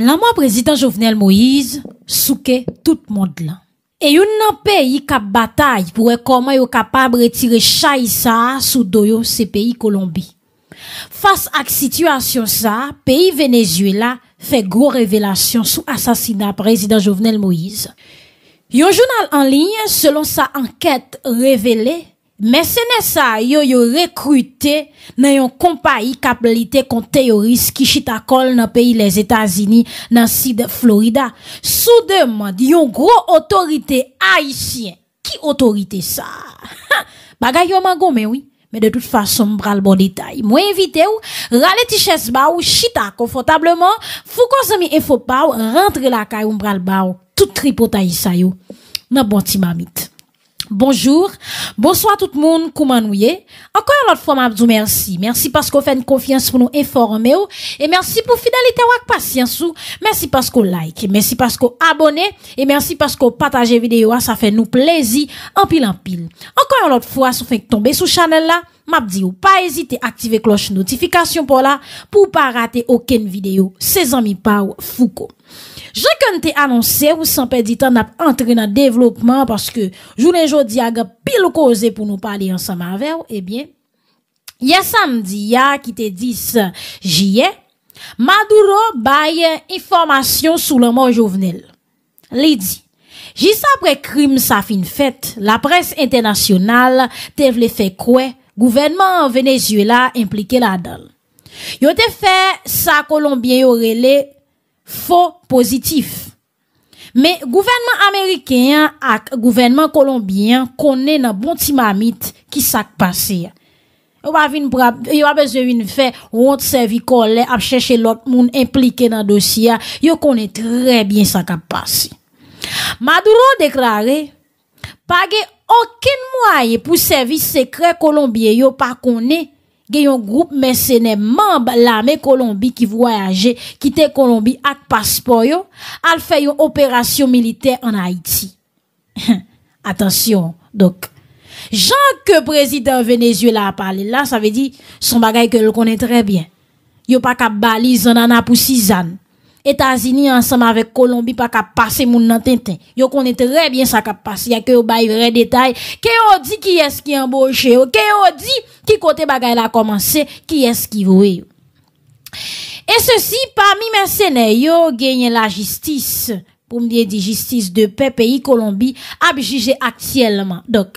La mwa prezident Jovenel Moïse souke tout mond la. E yon nan peyi kap batay pou rekomay ou kapab retire chay sa sou doyo se peyi Kolombi. Fas ak situasyon sa, peyi Venezuela fe gro revelasyon sou asasina prezident Jovenel Moïse. Yon jounal anlinye selon sa anket revele... Mè sè nè sa yo yo rekrute nan yon kompa yi kapilite kon teoris ki chita kol nan peyi les Etazini nan Sid Florida. Soudè mè di yon gro otorite Haitien. Ki otorite sa? Bagay yo man gome wè. Mè de tout fason mbral bon detay. Mwen evite ou rale tichès ba ou chita konfotableman. Fou kon zami enfopaw, rentre la kay ou mbral ba ou. Tout tripotay sa yo. Mwen bwanti mamit. Bonjour, bonsoir tout le monde, comment vous êtes Encore une fois, m'abdou merci. Merci parce qu'on fait une confiance pour nous informer et merci pour fidélité ou patience Merci parce qu'on like, merci parce qu'on abonnez. et merci parce qu'on partage vidéo, ça fait nous plaisir en pile en pile. Encore une fois, si vous faites tomber sous channel là, map di ou pa ezite aktive kloche notifikasyon pou la pou pa rate oken videyo se zanmi pa ou fuko. Je kon te anonse ou sanpe di tan ap entre nan devlopman paske jounen jodi aga pil kose pou nou pale yon saman ver ou, e bien, ye samdi ya ki te dis jye, maduro baye informasyon sou laman jovenel. Li di, jisa pre krim sa fin fet, la pres internasyonal te vle fe kwe? Gouvernement venezuela implike la dal. Yo te fe sa kolombien yo rele fo pozitif. Me gouvernement ameriken ak gouvernement kolombien konen nan bon ti mamit ki sak pase. Yo a bezevin fe, wout servikole ap cheshe lot moun implike nan dosya. Yo konen tre bien sak ap pase. Maduro deklare, page olivar, Oken mwaye pou servis sekre Kolombie yo pa kone gen yon groupe mesene mamb la me Kolombie ki voyaje kite Kolombie ak paspo yo al fè yon operasyon milite an Haiti. Atensyon, doke, jan ke prezident venezuela a pale la, sa ve di son bagay ke l konen tre bien, yo pa ka bali zanana pou si zan. États-Unis ensemble avec Colombie pas qu'à passer moun nan tintin. Yo connaît très bien ça qu'a passé, que yo bay vrai détail, que on dit qui est-ce qui embauché, que yo dit qui côté bagaille a commencé, qui est-ce qui voue. Et ceci parmi mercenaires yo gagné la justice pour me dire justice de paix pays Colombie jugé actuellement. Donc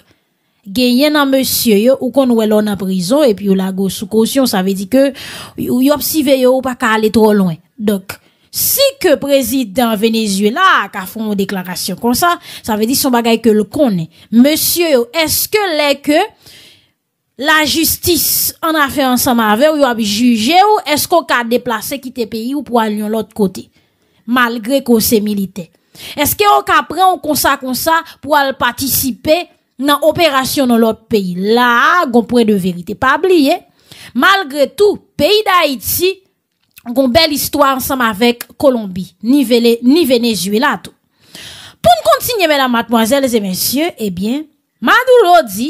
gagné un monsieur yo ou qu'on ouè en prison et puis ou la go sous caution, ça veut dire que yo observé yo pas pas aller trop loin. Donc Si ke prezident venezuela ka fon ou deklarasyon kon sa, sa ve di son bagay ke l konen. Monsieur, eske le ke la justis an a fe ansama ave ou yo a bi juje ou eske ou ka deplase kite peyi ou pou al yon lot kote? Malgre kon se milite. Eske ou ka pre ou kon sa kon sa pou al patisipe nan operasyon nan lot peyi la? Gon pre de verite. Malgre tou, peyi da Haiti Gon bel istwa ansam avek Kolombi, ni venezuelato. Poun kontinye mè la matmoazè, lèzè mèsyè, ebyen, madou lo di,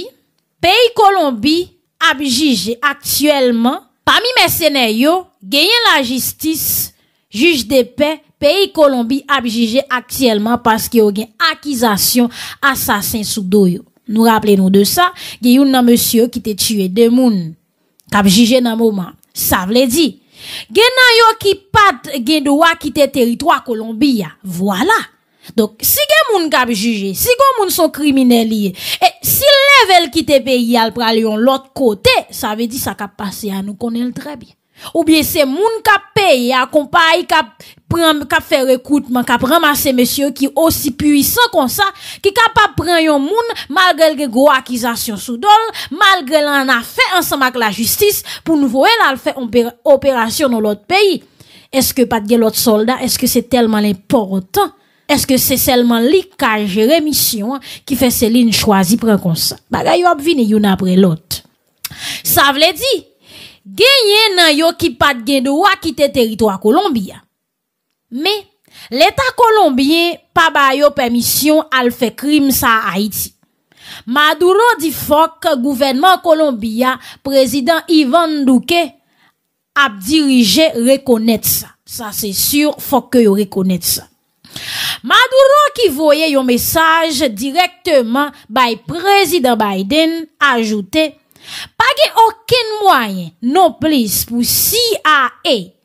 peyi Kolombi abjije aktiyelman, pa mi mèsenè yo, genyen la jistis, juj de pe, peyi Kolombi abjije aktiyelman, paske yo gen akizasyon asasen souk doyo. Nou rappele nou de sa, genyen nan mèsyè yo ki te tjye demoun, kabjije nan mouman. Sa vle di, Gena yo ki pat gen droit quitter te territoire Colombie, Voilà. Donc si gen moun kap juge, si gen moun son criminel et e, si level quitté le pays al pral l'autre côté, ça veut dire ça capacité passe à nous connaît très bien. Ou bien c'est moun kap qui accompagne, qui qui a fait recrutement, kap ramasser messieurs qui aussi puissants comme ça, qui capable prendre yon moun malgré les gros accusations sous malgré l'en a fait ensemble avec la justice pour nous voir là fait opération dans l'autre pays. Est-ce que pas de l'autre soldat, est-ce que c'est tellement important? Est-ce que c'est seulement licage, qui hein, qui fait Céline choisir prendre comme ça? Bagay yon a vini une après l'autre. Ça veut dire, genye nan yo ki pat gen do akite teritwa Kolombiya. Me, l'Etat Kolombiye pa ba yo permisyon al fe krim sa Haiti. Maduro di fok gouvernement Kolombiya, prezident Ivan Ndouke ap dirije rekonet sa. Sa se sur fok yo rekonet sa. Maduro ki voye yo mesaj direktman bay prezident Biden ajoute Page oken mwayen, no please, pou CIA,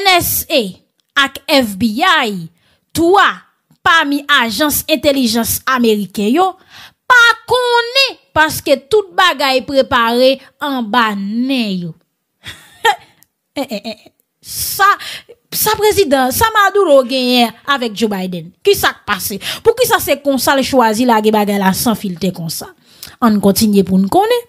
NSA ak FBI, twa pami agens entelijens Amerike yo, pa kone paske tout bagay prepare an ba ne yo. Eh, eh, eh, sa prezident, sa madouro genye avèk Joe Biden, ki sa k pase, pou ki sa se konsal chwazi la ge bagay la san filte konsal. An kontinye pou n konen.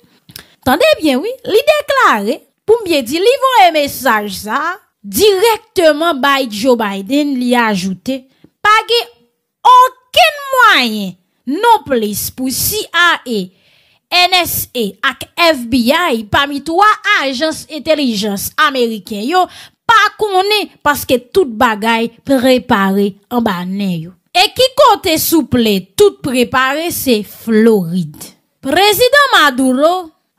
Tande bien, oui, li deklare, pou mbiye di li vo e mesaj sa, direktman Baye Joe Biden li ajoute, page oken mwanyen, non plis pou CIA, NSA ak FBI, pami towa agens etelijens Ameriken yo, pa kou mwone, paske tout bagay prepare an banen yo. E ki kote souple, tout prepare, se Floride. Prezident Maduro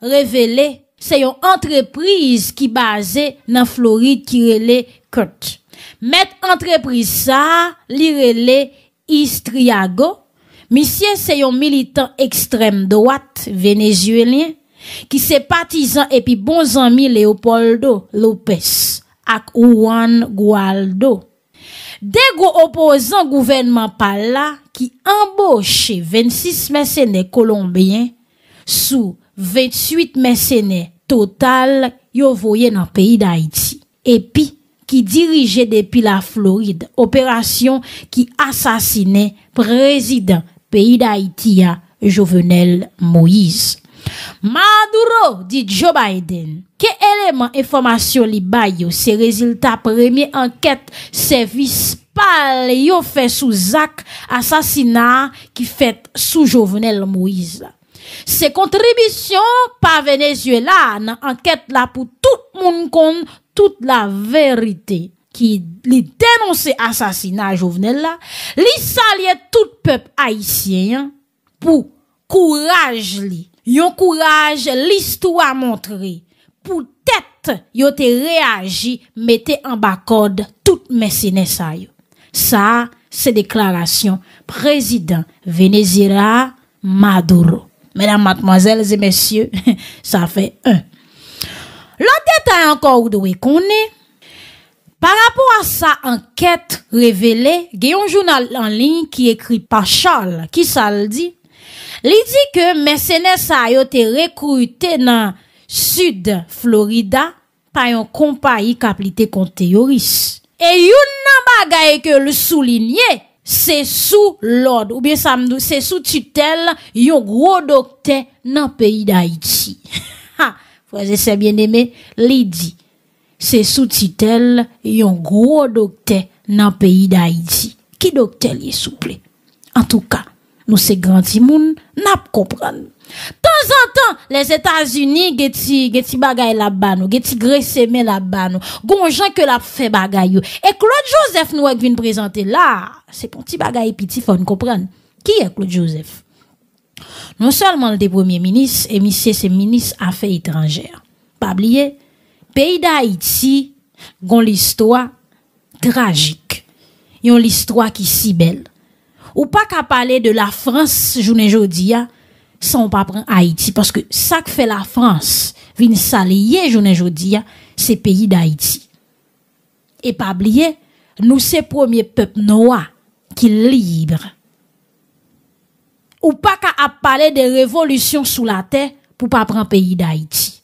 revele se yon entreprise ki baze nan Floride kirele Kurt. Met entreprise sa li rele Istriago, misyen se yon militant ekstrem doat venezuelien ki se patizan epi bonzami Leopoldo Lopez ak Juan Gualdo. go opposant gouvernement par qui embauche 26 mercenaires colombiens sous 28 mercenaires total yo voyé dans le pays d'Haïti. Et puis, qui dirigeait depuis la Floride, opération qui assassinait président pays d'Haïti, Jovenel Moïse. Maduro, dit Joe Biden, mwen informasyon li bay yo, se rezilta premye anket se vispal yo fe sou Zak, asasinat ki fet sou Jovenel Moïse la. Se kontribisyon pa Venezuelan anket la pou tout moun kon tout la verite ki li denonse asasinat Jovenel la, li salye tout pep Haitien pou kouraj li yon kouraj listou a montre pou yo te reagi mette an bakode tout mè sè nè sa yo. Sa, se deklarasyon Prezident Venezira Maduro. Mè nan matmazèl zè mèsyè, sa fè un. Lo detay an kor ou do we konè, pa rapò a sa anket revelè, geyonjou nan lin ki ekri Pachal, ki sal di, li di ke mè sè nè sa yo te rekrutè nan Sud Florida, pa yon kompa yi kaplite kon te yoris. E yon nan bagay ke l sou linye, se sou Lord. Ou bie samdou, se sou tutel yon gro dokte nan peyi da iti. Ha, fwa jese bien eme, li di. Se sou tutel yon gro dokte nan peyi da iti. Ki dokte li souple? En tou ka, nou se granti moun, nap kopran nou. Tan zan tan, les Etats-Unis geti bagay la bano, geti gresseme la bano, gon jan ke la fe bagay yo. E Claude Joseph nou ak vin prezante la, se pon ti bagay pitifon, kopren. Ki e Claude Joseph? Non salman de premier ministre, emisye se ministre afe itranjer. Pabliye, peyi da Haiti gon listwa tragik. Yon listwa ki si bel. Ou pa ka pale de la France jounen jodi ya. sans pas prendre Haïti parce que ça que fait la France vient s'allier journée c'est pays d'Haïti et pas oublier nous c'est premier peuple noir qui libre ou pas qu'à parler de révolution sous la terre pour pas prendre pays d'Haïti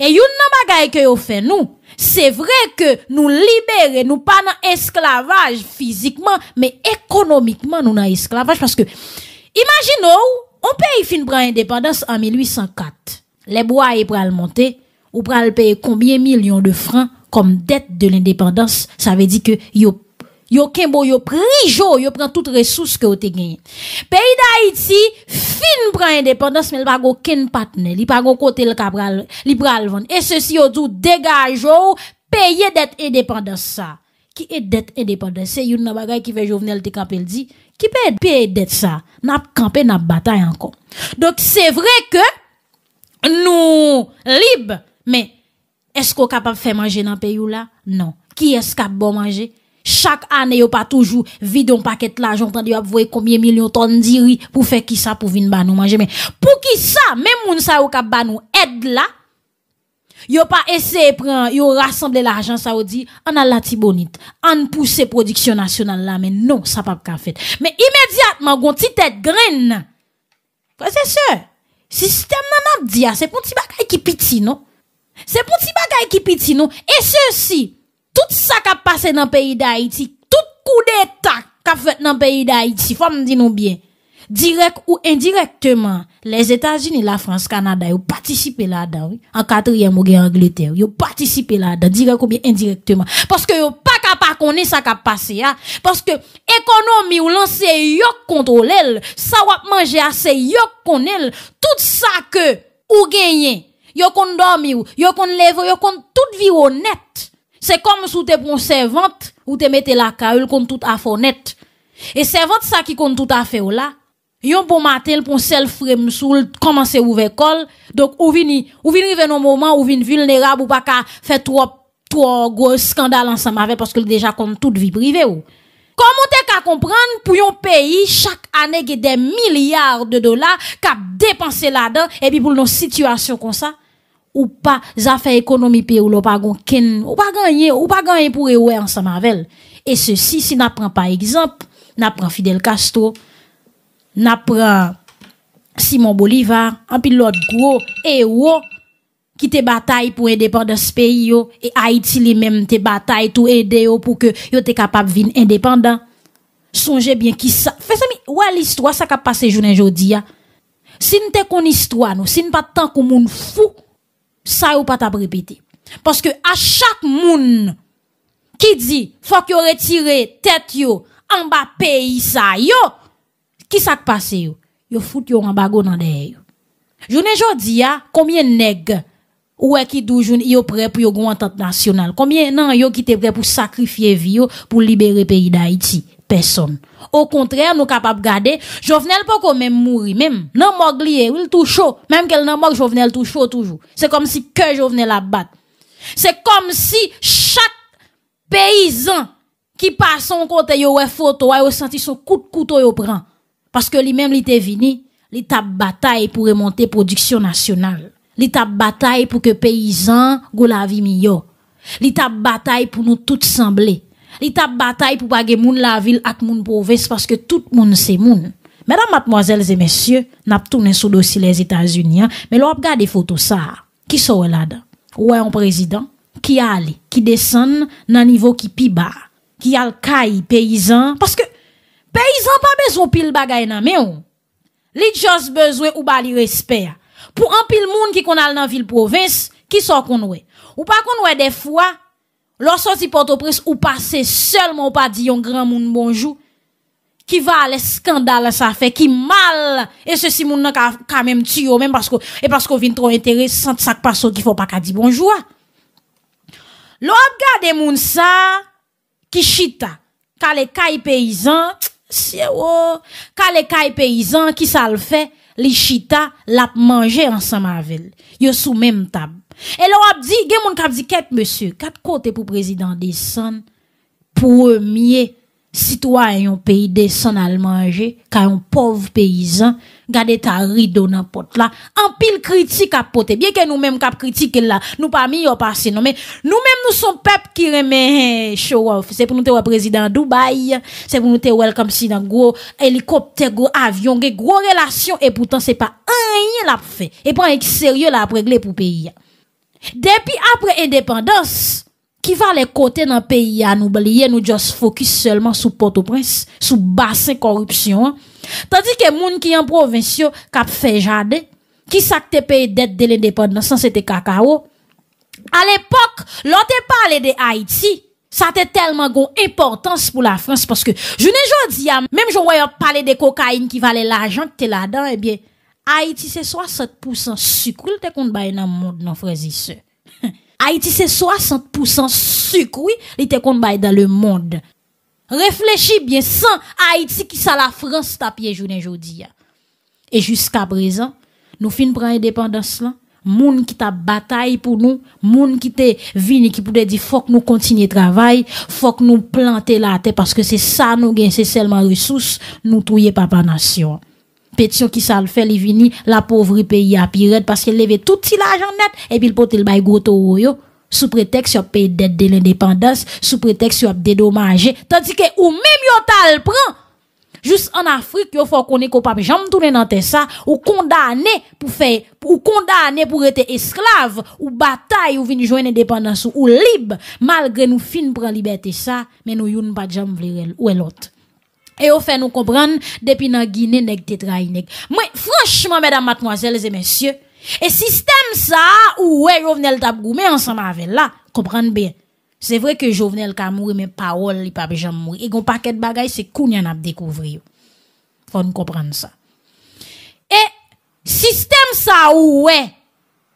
et yon nan bagay que yo fait nous c'est vrai que nous libérer, nous pas dans esclavage physiquement, mais économiquement nous dans esclavage parce que imaginez-vous, On peye fin pran indepandans an 1804. Le boye pral monte, ou pral peye kombye milyon de fran kom det de l'indepandans. Sa ve di ke yo kembo, yo prijo, yo pran tout resous ke ou te genye. Peye da iti, fin pran indepandans, men li pa go ken patne, li pa go kote li pral vande. E se si yo dou degajo, peye det indepandans sa. Ki e det indepandans? Se yon nan bagay ki fe jo vne lte kapel di... qui peut être ça n'a campé n'a bataille encore donc c'est vrai que nous libres mais est-ce qu'on capable de faire manger dans pays là non qui est-ce capable bon manger chaque année a pas toujours vide un paquet l'argent tandis yo combien millions tonnes d'iri pour faire qui ça pour venir nous manger mais pour qui ça même moun ça ou capable nous aide là Yo pas essayé prendre, yo rassembler l'argent saoudi, on a la tibonite, en pousse production nationale là, mais non, ça pas qu'à fait. Mais immédiatement, gon petite tête graine. c'est ça. Système nan ap dia, c'est pour petit bagay qui piti, non? C'est pour ti bagay qui piti, non? Et ceci, tout ça qui a passé dans le pays d'Haïti, tout coup d'état qui fait dans le pays d'Haïti, faut me dire non bien direct ou indirectement, les États-Unis, la France, Canada, ils participé là-dedans. En quatrième, ou Angleterre, ils participé là-dedans, direct ou bien indirectement. Parce que ils pas capable connaître ça qui a passé, hein. Parce que économie ou lancé, ils contrôlé, ça va manger assez, ils connaît, tout ça que, ou gagné, ils kon dormi ou, ils kon lève, ils kon toute vie honnête. C'est comme si tes bon servante, ou tu mette la caille, kon tout à net. Et servante ça qui compte tout à fait là, yon bon matin pour sel frem soul commencer ouvrir l'école. donc ou vini ou vini rive non moment ou vini vulnérable ou pas ka faire trop trop gros scandale ensemble avec parce que déjà comme toute vie privée ou Comment t'es qu'à comprendre pour un pays chaque année qui des milliards de dollars qu'a dépenser là-dedans et puis pour nos situation comme ça ou pas fait économie pays ou l'on pas ou pas gagner ou pas gagner pour ouais ensemble avec et ceci si n'apprend pas exemple n'apprend Fidel Castro napre Simon Bolivar, anpilot gro, e wo, ki te batay pou edepan de speyi yo, e Haiti li menm te batay tou edeyo, pou ke yo te kapap vin edependan. Sonje bien ki sa. Fesami, wè l'istwa sa kap pase jounen jodi ya. Si nte kon istwa nou, si npa tan kou moun fou, sa yo pata brepiti. Paske a chak moun, ki di, fok yo retire tet yo, an ba peyi sa yo, Qui s'est pase yo? Yo fout yo an bago nan derrière. yo. Jounen jodi ya, combien neg ouwe ki doujoun yo prêt pour yo national. entente Combien combien nan yo ki te prêt pou sacrifier vi yo pou libérer pays d'Haïti? Personne. Au contraire, nous capables de garder. Jovenel pas quand même mourir. Même, non, Moglier, il tout chaud. Même qu'elle nan mort, Jovenel tout chaud toujours. C'est comme si que Jovenel la batte. C'est comme si chaque paysan qui passe son côté, yo a photo, yo senti son coup de couteau, pran. Paske li menm li te vini, li tap batay pou remonte produksyon nasyonal. Li tap batay pou ke peyizan gou la vi miyo. Li tap batay pou nou tout semble. Li tap batay pou bagè moun la vil ak moun poves, paske tout moun se moun. Mèdam matmoazèl zè mèsyè, nap tounen sou dosi les Etats-Unis, mè lou ap gade fotou sa, ki sou wè la da? Ouè yon prezident? Ki yali? Ki desen nan nivou ki pi ba? Ki yal kai peyizan? Paske, paysan pas besoin pile bagay nan men ou. Li jos bezwen ou ba li pour Pou pile moun ki konal al nan vil province, ki so kon we. Ou pa kon we des fois soti Port-au-Prince ou passe seulement ou pa di yon gran moun bonjou, ki va ale scandale sa fait qui mal, et ceci si moun nan ka, ka parce que et parce que pasko vin trop intéressant sak paso ki qu'il pa ka di bonjou a. bonjour gade moun sa, ki chita, ka le kay paysan, c'est kale kay les paysans qui le fait les chita l'a manger ensemble avec yo sou même table et l'a dit gen moun k'ap monsieur quatre côtés pour président descend premier citoyen pays descend à manger qu'un un pauvre paysan Gardez ta rideau dans là. En pile critique à poter Bien que nous-mêmes cap critiquer là, nous pas mis au passé, non, mais nous-mêmes nous sommes peuple qui remet show off. C'est pour nous te président Dubaï. C'est pour nous te welcome si dans gros hélicoptère, gros avion, gros relation. Et pourtant, c'est pas rien la fait. Et pour un sérieux Pour régler pour pays. Depuis après indépendance, ki va le kote nan peyi ya nou beliye nou just fokus selman sou potoprens, sou basen korupsyon. Tati ke moun ki yon provensyo kap fejade, ki sakte peyi det de lindependansan se te kakao. A l'epok, lor te pale de Haiti, sa te telman goun importans pou la Frans, paske jounen jodi ya, mem joun woyan pale de kokain ki vale la jant te la dan, e bie Haiti se swa 7% sukril te kont bay nan moun nan frezi se. Haïti se 60% sukoui li te kon baye dan le moun. Reflechi bien san Haïti ki sa la Frans tapye jounen joudi ya. E jusqu'a prezant, nou fin pran e depandans lan, moun ki ta batay pou nou, moun ki te vini ki pou de di fok nou kontinye travay, fok nou plante la te, paske se sa nou gen se selman resous, nou touye papa nasyon. pétition qui ça le fait, les vini, la pauvre pays à pire parce qu'il levait tout petit l'argent net et puis il pote le bail gros yo sous prétexte sur payer dette de l'indépendance, sous prétexte sur dédommager, tandis que ou même yon tal prend juste en Afrique il faut qu'on qu'on pas jamais tourner dans ça ou condamné pour faire ou condamné pour être esclave ou bataille ou venir une indépendance ou libre malgré nous fin prend liberté ça mais nous yon pas jamais jambes, ou l'autre E yo fè nou kompran depi nan Gine nek tetra yi nek. Mwen, franschman, mèdam matmoazèl, zè mèsyè. E sistem sa, ou wè, yo vnel tab goumè ansama avè la. Kompran bè. Se vwè ke jo vnel ka mwou, mwen pa wol li pa bejan mwou. E goun pakèd bagay, se kou nyan ap dekouvri yo. Fò nou kompran sa. E sistem sa, ou wè.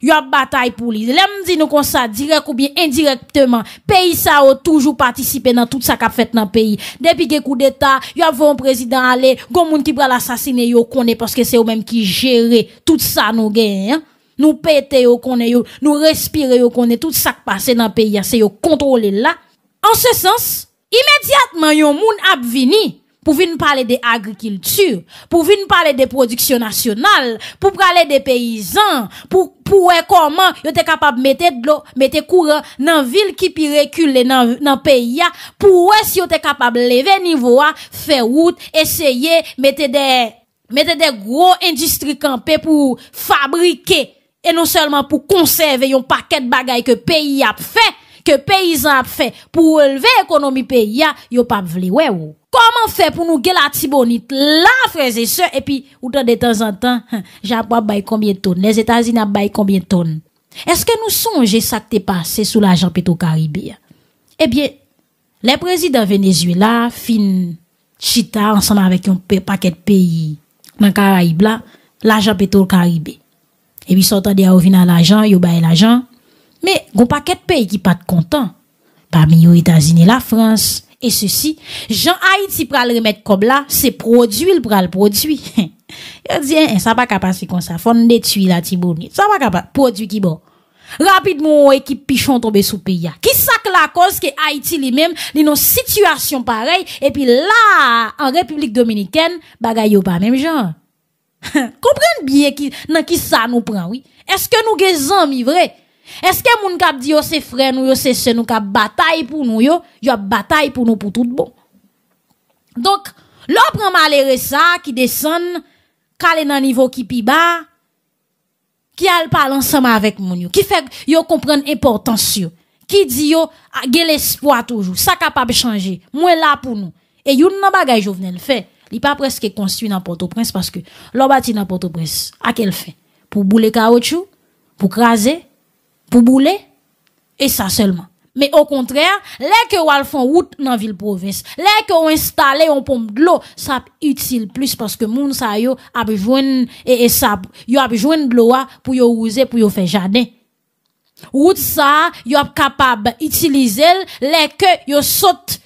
y a bataille pour lui. L'aime dit nous comme ça, direct ou bien indirectement, pays ça a toujours participé dans tout ça qu'a fait dans le pays. Depuis que coup d'état, y a eu un président aller, gon moun qui pral assassiner yo connaît parce que c'est eux même qui gérer tout ça nous gagne. Hein. Nous péter yo connaît nous respirer yo connaît tout ça qui passe dans le pays, c'est yo contrôler là. En ce sens, immédiatement yon moun a venu. pou vi nou pale de agrikiltur, pou vi nou pale de produksyon nasyonal, pou pale de peyizan, pou wè koman yo te kapab mette koure nan vil ki pi rekule nan pey ya, pou wè si yo te kapab leve nivoua, fe wout, eseye mette de gro indistrikanpe pou fabrike e non selman pou konserve yon paket bagay ke pey ya pfey, ke peyizan ap fe pou releve ekonomi peya, yo pa vle wewo. Koman fe pou nou gela tibonit la freze se, epi ou ta de tan zan tan, jap wap bay konbien ton, les etazina bay konbien ton. Eske nou sonje sa te pase sou l'ajan peto karibe ya? Ebyen, eh le prezident venezuela fin chita ansanman avèk yon paket peyi man karaib la, l'ajan peto karibe. Epi son ta de a ovina l'ajan, yo bay l'ajan, Me, goun pa ket peyi ki pat kontan. Pa mi yon itazine la Frans. E se si, jan Haiti pral remet kob la, se prodwi l pral prodwi. Yon diyen, sa pa kapansi kon sa fon, netui la tibouni. Sa pa kapansi, prodwi ki bo. Rapidmou ekip pichon tobe sou piya. Ki sak la kos ke Haiti li men, li nou situasyon parey. E pi la, an Republik Dominikene, bagay yo pa menm jan. Komprende biye nan ki sa nou pran. Eske nou gezan mivre? Est-ce que moun kap di yo se frère nou yo se se nou kap bataille pour nous yo, yo bataille pour nous pour tout bon. Donc, l'on prend malere ça qui descend calé nan niveau qui pi bas qui al parle ensemble avec moun yo, qui fait yo comprendre l'importance, yo, qui dit yo a ah, l'espoir toujours, ça capable changer, moi là pour nous. Et youn nan bagay le faire. fait, li pas presque construit nan port au parce que l'on bati nan Port-au-Prince, à quel fait? Pour bouler caoutchouc, pour craser pour bouler, et ça seulement. Mais au contraire, les que ou font route dans ville province, les que ont installé un pompe de l'eau, ça utile plus parce que moun gens yo a besoin et, ça yo a besoin de l'eau ah, pour yo user pour yo faire jardin. Route ça, yo capable d'utiliser les que yo saute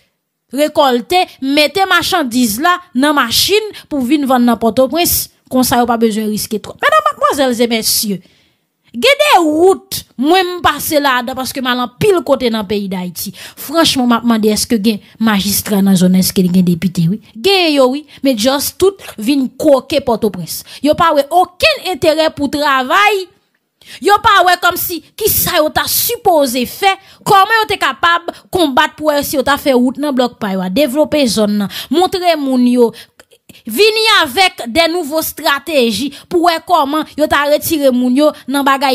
récolter, mettez marchandises là dans machine pour venir vendre n'importe au prince. Comme ça, pas besoin de risquer trop. Mesdames, mademoiselles et messieurs, Gede route, mwen m'passe la da que malan pile kote nan pays d'Haïti. Franchement, m'a demandé est-ce que gen magistrat nan zone Est-ce que gen député, oui. Gen yo, oui, mais just tout vin koke Port-au-Prince. Yo pa we aucun intérêt pour travail. Yo pa we comme si qui ça yo ta supposé fait, comment yo te capable combattre pour si yo ta fait route nan bloc pa yo, développer zone montrer moun yo vini avec des nouveaux stratégies pour comment yo ta retiré Mounio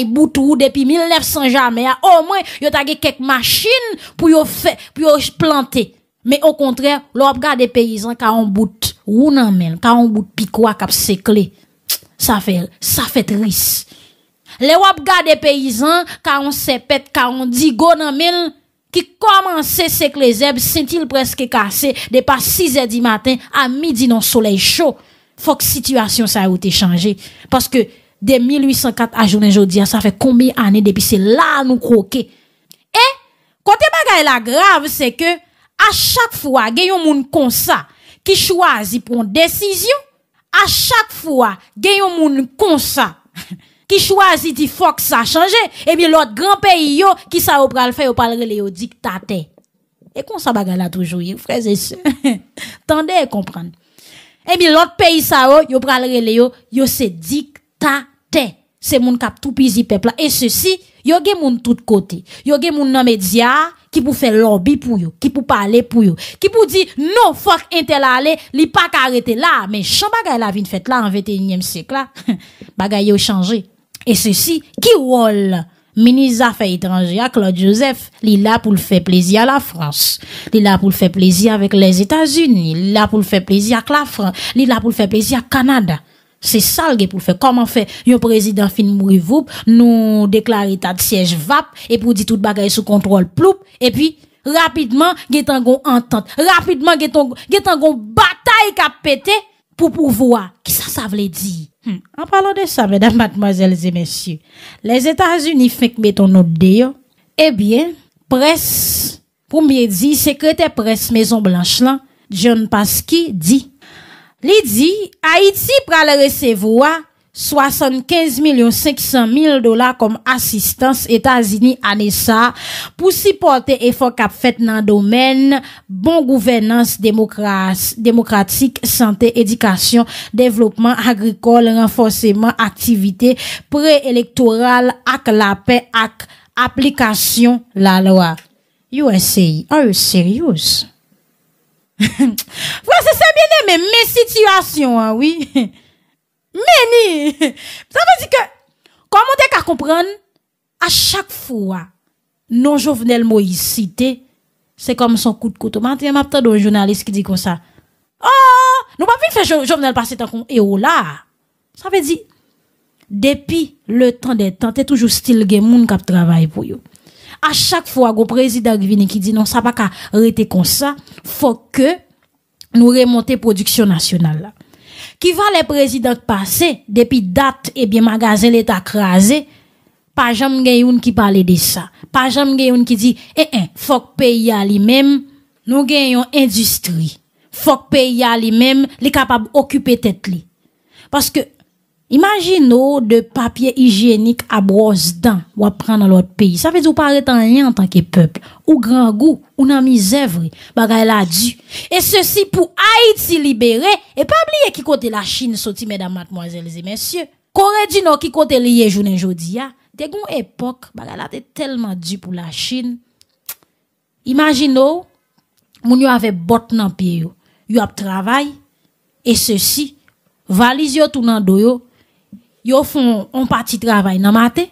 boutou depuis 1900 jamais au moins a ta quelques machines pour yo fait pour planter mais au contraire l'op des paysans quand on bout ou nan men quand on bout piquoi kap ça fait ça fait triste les wap garde paysan ka on pète, quand on digo nan qui commençait c'est que les herbes sont-ils presque cassé, de pas 6 h du matin à midi dans soleil chaud. Faut que situation ça a été changé. Parce que de 1804 à journée aujourd'hui, ça fait combien d'années depuis c'est là nous croquer. Et, côté bagaille la grave, c'est que, à chaque fois, il y a un monde comme ça, qui choisit pour une décision, à chaque fois, il y a un monde comme ça, qui choisit dit que ça change Et eh bien l'autre grand pays yo, qui ça au pral faire, au pral les dictateur. Et qu'on ça bagarre là toujours, frères et sœurs. Tendez comprendre. Et eh bien l'autre pays ça yo, pral les yo, yo c'est dictateur. C'est qui cap tout pisi peuple et ceci, yo gen moun tout côté. Yo gen moun dans média qui pour faire lobby pour yo, qui pour parler pour yo, qui pour dire non fuck intel aller, li pas arrêter là, mais chan bagay la vin fête là en 21e siècle là. bagay yo changé. E se si ki wol meni zafè itranjè a Claude Joseph li la pou l fè plezi a la Frans, li la pou l fè plezi a vek les Etats-Unis, li la pou l fè plezi a Klafrans, li la pou l fè plezi a Kanada. Se sal ge pou l fè. Koman fè yon prezident fin mwivoup nou deklari ta tsej vap e pou di tout bagay sou kontrol ploup e pi rapidman ge tan gon entente, rapidman ge tan gon batay ka pete. pou pouvo a, ki sa sa vle di. An hmm. palan de sa, medan mademoiselles et messieurs, les Etats-Unis fèk meton noub deyo. Ebyen, eh pres, poumye di, sekretè pres Maison Blanche lan, John Pasky, di. Li di, Haïti prale resevo a, 75.500.000 dolar kom asistans Etasini anesa pou si porte efok ap fet nan domen bon gouvenans demokratik, sante, edikasyon, devlopman, agrikol, renforsyman, aktivite, pre-elektoral, ak la pe, ak aplikasyon la loa. Yon se yi, an yon seryous. Vwa se se bine men men sityasyon, an wii. Meni! Ça veut dire que, comment tu peux comprendre, à chaque fois, non Jovenel Moïse cité, c'est comme son coup de couteau. Maintenant, a un journaliste qui dit comme ça. Oh! Nous pas faire Jovenel passer tant qu'on héros là. Ça veut dire, depuis le temps des temps, t'es toujours style de moun qui travail pour vous. À chaque fois, le président qui dit non, ça pas arrêter comme ça, faut que nous la production nationale Ki va le prezident passe, depi dat, ebyen magazin l'et akraze, pa jam gen yon ki pale de sa. Pa jam gen yon ki di, e-en, eh, eh, fok pe ya li mem, nou gen yon industri. Fok pe ya li mem, li kapab okupe tet li. Paske, imagine nou de papye hygienik a bros dan wap pran nan lot peyi. Sa vez ou pare tan yon tanke pepl, ou gran gou, ou nan mizèvri, bagay la di. E se si pou Haiti libere, e pa bli ye ki kote la Chine soti, medan matmoazèlze, mensyè. Kore di nou ki kote liye jounen jodi ya. Te goun epok, bagay la te telman di pou la Chine. Imagine nou moun yo ave bot nan piyo. Yo ap travay, e se si, valiz yo tou nan doyo, Yo fon an pati travay nan mate.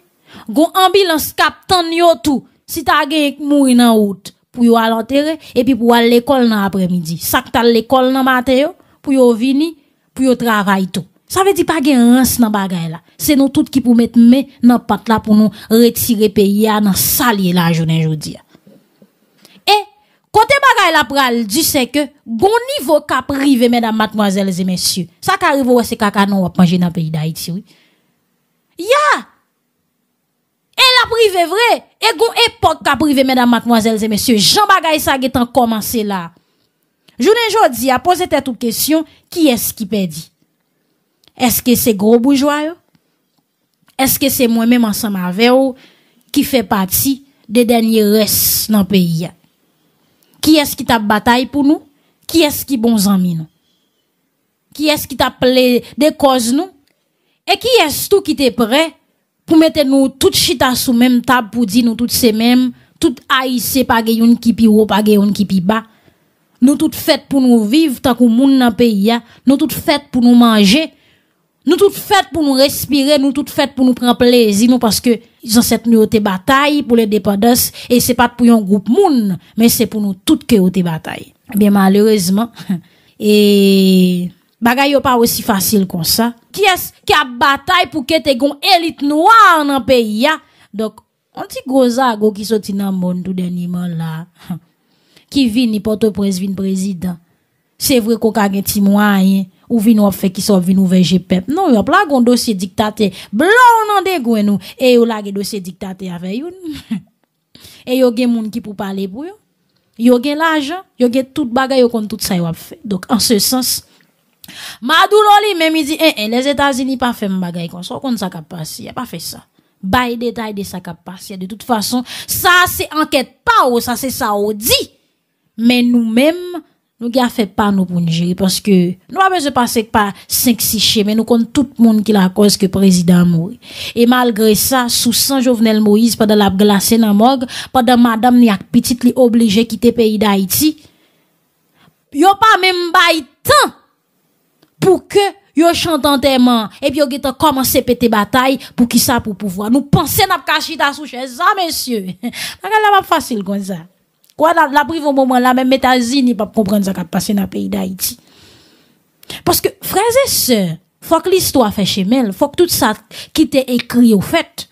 Gon ambilans kap tan yo tou. Si ta gen ek mou inan out. Pou yo alantere. Epi pou al lekol nan apremidi. Sak tal lekol nan mate yo. Pou yo vini. Pou yo travay tou. Sa ve di pa gen rans nan bagay la. Se nou tout ki pou met me nan pat la. Pou nou retire pe ya nan salye la jounen joudi ya. Bote bagay la pral, di se ke, gon nivou ka prive, menam matmoazelze mensyo. Sa ka rivo wese kaka nou wap manje nan peyi da iti. Ya! El la prive vre, e gon epok ka prive, menam matmoazelze mensyo. Jan bagay sa getan komanse la. Jounen jodi, a pose tetou kesyon, ki es ki pedi? Eske se gro boujwa yo? Eske se mwen menman san ma veyo, ki fe pati, de denye res nan peyi ya? Qui est-ce qui t'a bataille pour nous? Qui est-ce qui bon ami nous? Qui est-ce qui t'a plaidé des causes nous? Et qui est-ce tout qui t'est prêt pour mettre nous toutes chita sous même table pour dire nous toutes ces mêmes, toutes haïssées pas gayoun qui pi haut, pas qui pi Nous toutes faites pour nous vivre tant que monde dans pays, hein. nous toutes faites pour nous manger nous toutes faites pour nous respirer, nous toutes faites pour nous prendre plaisir, parce que ils ont cette nouveauté bataille pour les l'indépendance et c'est pas pour un groupe moun, mais c'est pour nous toutes que au bataille. Eh bien malheureusement et ne pas aussi facile comme ça. Qui est qui a bataille pour que t'aies une élite noire dans le pays ya? Hein? Donc on dit go qui sorti dans monde tout dernièrement là qui vient ni porte président président c'est vrai qu'on a un petit moyen ou vin ou fait qui sont vin ou pep. Non, a plein un dossier dictateur. Blanc on de gwen nous Et yon de dossier dictaté avec yon. et a gen moun qui pou parler pour yon. Yon gen l'argent, yon gen tout bagay yon kon tout ça yon fait. Donc, en ce sens, Madou Loli même il dit, eh, eh, les États-Unis pas fait bagay kon so, kon sa kap passe. Y'a pas fait ça. Bay détail de sa kap passe. De toute façon, ça c'est enquête pas ou ça c'est ça ou dit. Mais nous-mêmes, Nou gafè pa nou pou njè, paske nou pa bezè pasek pa 5-6 chè, men nou kon tout moun ki la koske prezident Moui. E malgre sa, sou 100 jovenel Moïse padan la glasè nan mog, padan madame ni ak petit li oblijè kite peyi da Haiti, yo pa men bay tan pou ke yo chan tentèman epi yo geto komanse pe te batay pou ki sa pou pouvoa. Nou panse nap kashi ta sou chè, zan men sye. Pagal la map fasil kon zan. Quoi, la, la au moment là, même États-Unis, pas comprendre ce qui a passé dans le pays d'Haïti. Parce que, frères et sœurs, faut que l'histoire fait chez elle, faut que tout ça qui était écrit au fait.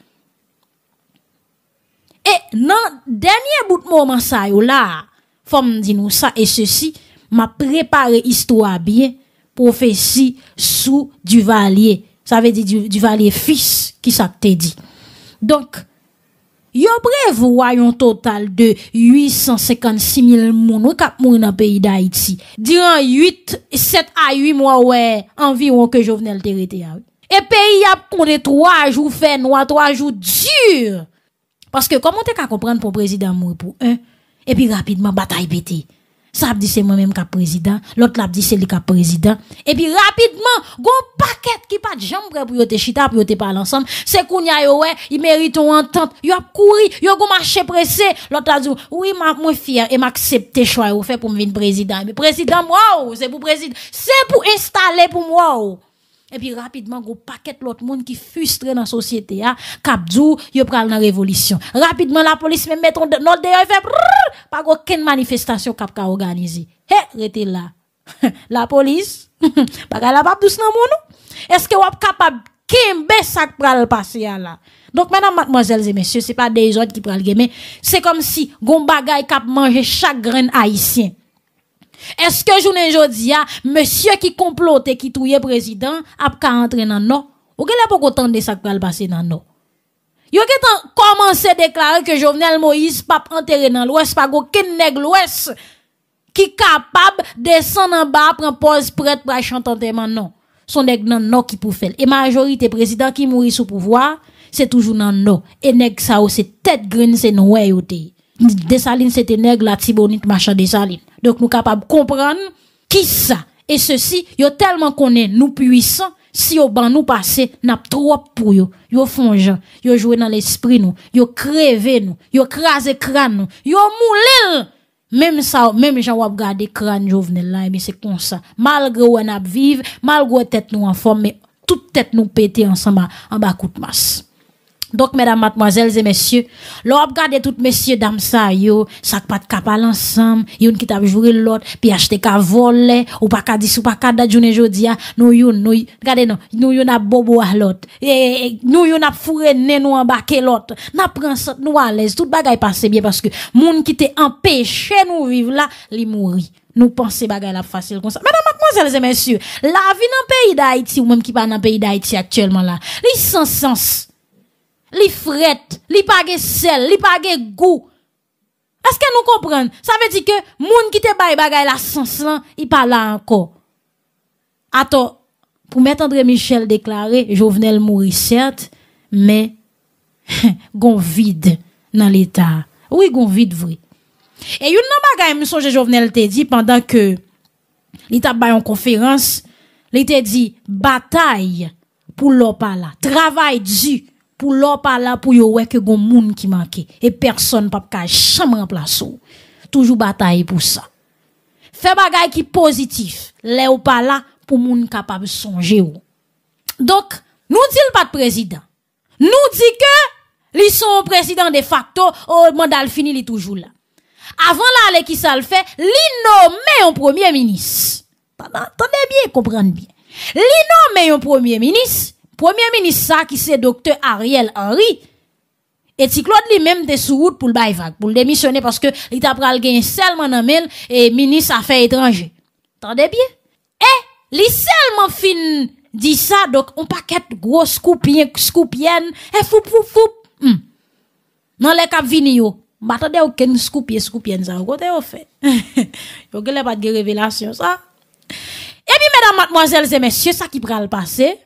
Et, non, dernier bout de moment ça, là, faut me dire nous ça, et ceci, m'a préparé histoire bien, prophétie sous Duvalier. Ça veut dire Duvalier fils, qui ça dit. Donc, yo prévoit un total de 856 000 personnes qui kap dans le pays d'Haïti. Durant 8, 7 à 8 mois environ que Jovenel rete a. Ah et pays a pris 3 jours fait noir, 3 jours durs. Parce que comment te ka comprendre pour président mourir pour hein? et puis rapidement bataille pété. Ça dit c'est moi-même qui président, l'autre l'a dit c'est lui qui président. Et puis rapidement, gon paquet qui pas de jambes pour te chita pour te parler ensemble, c'est qu'on y a ouais, ils méritent une entente. il a couru, Ils ont marché pressé. L'autre a dit oui, ma moi fier et m'accepte. choix ou fait pour me venir président. Mais e président moi, c'est pour président, c'est pour installer pour moi. Et puis rapidement, gros paquette l'autre monde qui frustré dans la société, a, hein. cap dou, yo pral dans révolution. Rapidement, la police met mettre de d'ailleurs fait pas aucune manifestation cap ka organisé. Hé, restez là. la police, pas la pas douce dans mon Est-ce que vous êtes capable kembe ça pral passer là. Donc madame, mademoiselles et messieurs, c'est pas des autres qui pral mais c'est comme si gon bagay cap manger chaque grain haïtien. Eske jounen jodia, monsye ki komplote ki touye prezident ap ka antre nan nou? Ouke la pou kou tante de sakwal base nan nou? Yo ke tan komanse deklare ke Jovenel Moïse pap antere nan lwes, pa go ken neg lwes ki kapab desen nan ba prempose pret pra chantante man nou? Son neg nan nou ki pou fel. E majorite prezident ki mouri sou pouvwa, se toujoun nan nou. E neg sa ou se tet grin se noue yo teyi. Desalines c'était nègre, la Tibonite, machin Desalines. Donc nous capables de comprendre qui ça. Et ceci, yo tellement qu'on nous puissants, si yo ban nous passé, n'a trop pour yo. Yo font gens, yo joué dans l'esprit nous, yo crevé nous, yo craser crâne nous, yo moulé même ça, même gens ont garder crâne Jovenel là, mais c'est comme ça. Malgré où on a malgré tête nous en forme, mais toute tête nous pété ensemble en bas coup de masse. Donc, mesdames, mademoiselles et messieurs, l'on regardé toutes messieurs, dames, ça, yo, ça pas de cap à l'ensemble, yon qui t'a joué l'autre, puis acheter ka voler, ou pas qu'à dis, ou pas qu'à date journée jodia, hein. nous yon, nous, regardez, non, nous yon a bobo à l'autre, et, nous yon a fourré nez, nous embarqué l'autre, n'a pris ça, nous à l'aise, tout bagaille passe bien parce que, moun qui te empêché nous vivre là, li mourit. Nous pensons bagaille la facile comme ça. Mesdames, mademoiselles et messieurs, la vie dans le pays d'Haïti, ou même qui pas dans le pays d'Haïti actuellement là, li sans sens. Li fret, li page sel, li page gou. Aske nou kompren? Sa ve di ke moun ki te bay bagay la sens lan, i pala anko. Ato, pou met Andre Michel deklare, Jovenel mouri cert, me gon vide nan l'Etat. Ou i gon vide vre. E yon nan bagay misoje Jovenel te di pandan ke l'Etat bay an konferans, li te di batay pou lopala. Travay di. pour l'or par là pour yo ouais que gon moun qui manquait et personne pas ka jamais remplacer toujours bataille pour ça fait bagay qui positif là ou pas là pour moun capable songer donc nous dit pas de président nous dit que li son président de facto au mandat fini li toujours là avant là les qui ça le fait li un premier ministre attendez bien comprendre bien li un premier ministre Premier ministre ça qui c'est docteur Ariel Henry. Et si Claude lui-même était sur route pour le baïvac, pour le démissionner parce que il t'a pral gagné seulement en mail et ministre affaires étrangères. Tendez bien? Eh, lui seulement fin dit ça donc on paquet gros scoopien scoopienne et eh, fou fou fou. Mm. Dans les cap vini yo, m'attendais bah, aucun scoopien scoopienne ça côté au fait. yo gèle pas de révélation ça. Et eh puis mesdames, mademoiselles et messieurs, ça qui pral passer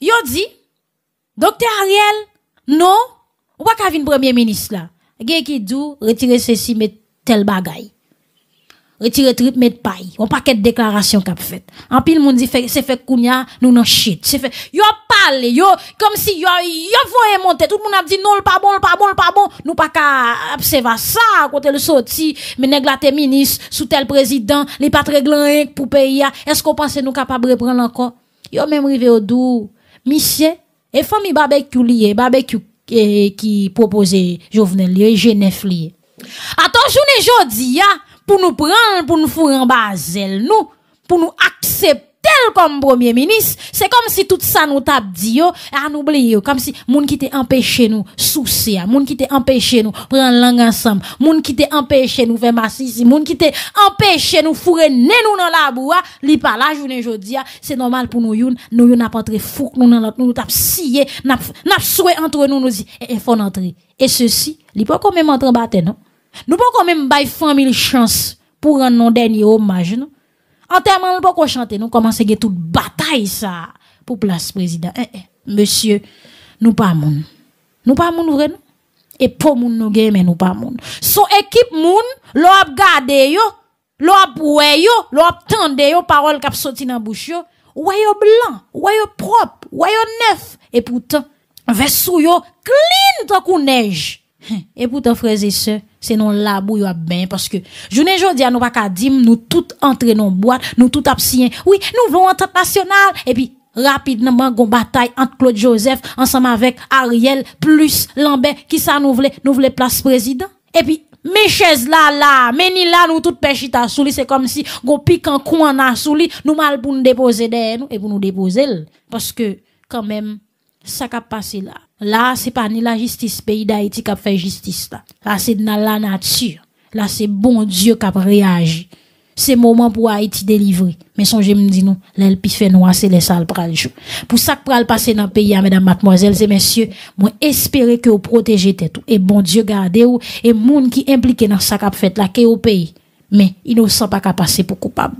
Yo dit, docteur Ariel, non, ou pas qu'à premier ministre là. Gen qui dit, retirez ceci, mettez tel bagaille. Retirez trip, mettez paille. On paquet de déclaration qu'a fait. En pile, monde dit, c'est fait kounya, nous non shit. C'est fait, yo parle, yo, comme si yo, yo voyez monter. Tout le monde a dit, non, le pas bon, le pas bon, le pas bon. Nous pas qu'à observer ça, côté le sorti, mais nèg la ministre, sous tel président, les pas très pour payer. Est-ce qu'on pense nous capable de reprendre encore? Yo même rivé au doux. Michel, et famille barbecue lié, barbecue eh, qui proposait Jovenel et Genève lié. Attends, journée jodi, pour nous prendre, pour nous fourre en basel, nous, pour nous accepter tel comme premier ministre, c'est comme si tout ça nous tape dit à nous oublier, comme si moun qui t'est empêché nous soucier, hein. moun qui t'est empêché nous prendre langue ensemble, moun qui t'est empêché nous faire massisi, moun qui t'est empêché nous fourrer nez nous dans la boue, hein. li pas la journée jodi, hein. c'est normal pour nous youn, nous youn n'a pas entré fou nous dans l'autre, nous tape sié, n'a n'a entre nous nous dit et eh, eh, faut entrer. Et ceci, li pas quand même entrer bataille non. Nous pas quand même bail famille chance pour un non dernier hommage non en termes de pas chanter, nous commençons toute bataille ça pour place président. Eh, eh, monsieur, nous pas moun. Nous pas moun vrai Et pour moun nous gagne mais nous pas moun. Son équipe moun, l'a a yo, l'a a yo, l'a a yo parole qu'a sorti dans bouche yo. Ouais yo blanc, ouais yo propre, ouais yo neuf et pourtant vessou yo clean comme neige. Et pourtant, frères et sœurs, c'est non là où bien. Parce que, je ne dit à nous pas dire, nous tout entrer dans boîte, nous tout absien. Oui, nous voulons être national. Et puis, rapidement, on bataille entre Claude Joseph, ensemble avec Ariel, plus Lambert, qui ça nous voulait, nous voulait place président. Et puis, mes chaises là, là, mais ni là, nous toutes péchita souli, c'est comme si, gon pique en coin en assouli, nous mal pour nous déposer derrière nous, et pour nous déposer. Parce que, quand même, ça qu'a passé là. La se pa ni la jistis peyi da Haiti kap fe jistis la. La se nan la natyur. La se bon dieu kap reagi. Se mouman pou Haiti delivri. Meson jem mdino, lel pis fe nou ase lesal praljou. Pou sak pral pase nan peyi a, medan matmoazel, se mesye, mwen espere ke ou proteje tetou. E bon dieu gade ou, e moun ki implike nan sak kap fet la ke ou peyi. Men, inousan pa kap pase pou koupab.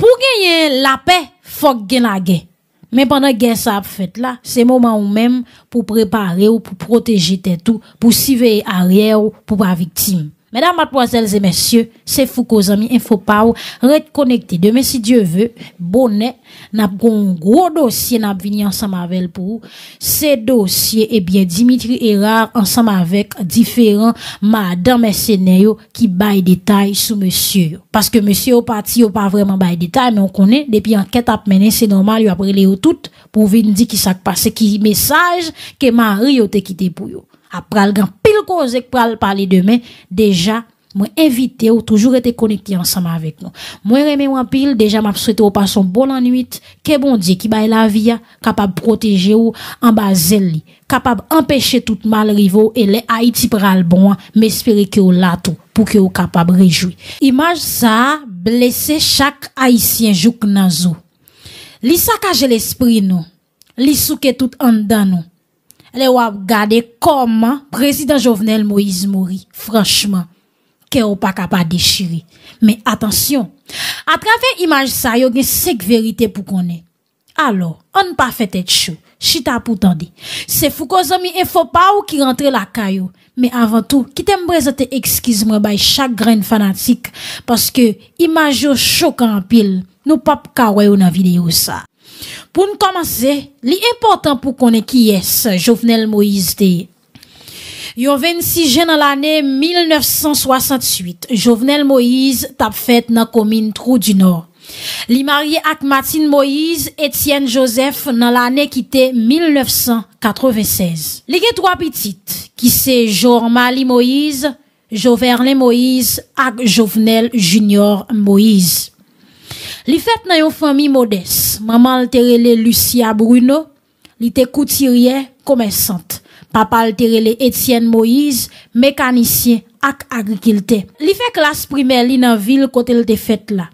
Pou genye la pe, fok gen a gen. Men pandan gen sa ap fet la, se moman ou men pou prepare ou pou proteje te tou, pou siveye a rye ou pou pa viktim. Madame, mademoiselles et messieurs, c'est fou qu'aux amis, il ne faut pas vous reconnecter. Demain, si Dieu veut, bonnet, n'a pas un gros dossier, n'a pas venu ensemble avec vous. Ce dossier, eh bien, Dimitri Erard, ensemble avec différents madames et sénèros qui baillent des tailles sous monsieur. Parce que monsieur au parti, il n'a pas vraiment baillé des tailles, mais on connaît, depuis enquête ap mené, c'est normal, il y a après les retouts, pour venir dire qu'il s'est passé, qu'il y a un message, qu'il y a un rire qui était pour vous. ap pral gen pil koze k pral pali demen, deja mwen evite ou toujou rete konekti ansama vek nou. Mwen reme wampil, deja mwen souwete ou pasyon bon anuit, ke bon diye ki baye la viya, kapab proteje ou, anba zeli, kapab empeshe tout mal rivo, e le Haiti pral bon, mwen espere ki ou latou, pou ki ou kapab rejoui. Imanj sa, blese chak Haitien jouk nazou. Li sa kaje l'esprit nou, li souke tout andan nou, Le wap gade koman prezident jovenel Moïse Mouri. Franchman, ke ou pa kapa dechiri. Men atensyon, atrafen imaj sa yo gen sek verite pou konen. Alo, an pa fete tchou, chita pou tande. Se fou ko zomi e fò pa ou ki rentre la kayo. Men avan tou, kitem brezote ekskiz mwen bay chagren fanatik. Paske imaj yo chokan pil, nou pap kawè ou nan videyo sa. Poun komanse, li impotant pou konen ki yes, Jovenel Moïse de yon 26 gen nan l ane 1968, Jovenel Moïse tap fèt nan komine Trou du Nord. Li mari ak Matin Moïse, Etienne Joseph nan l ane ki te 1996. Li gen 3 piti, ki se Jorma Li Moïse, Joverne Moïse ak Jovenel Junior Moïse. Li fèt nan yon fòmi modès, maman l terele Lucia Bruno, li te koutirye komensant, papa l terele Etienne Moïse, mekanisyen ak agrikilte. Li fèt klas primè li nan vil kote l te fèt la.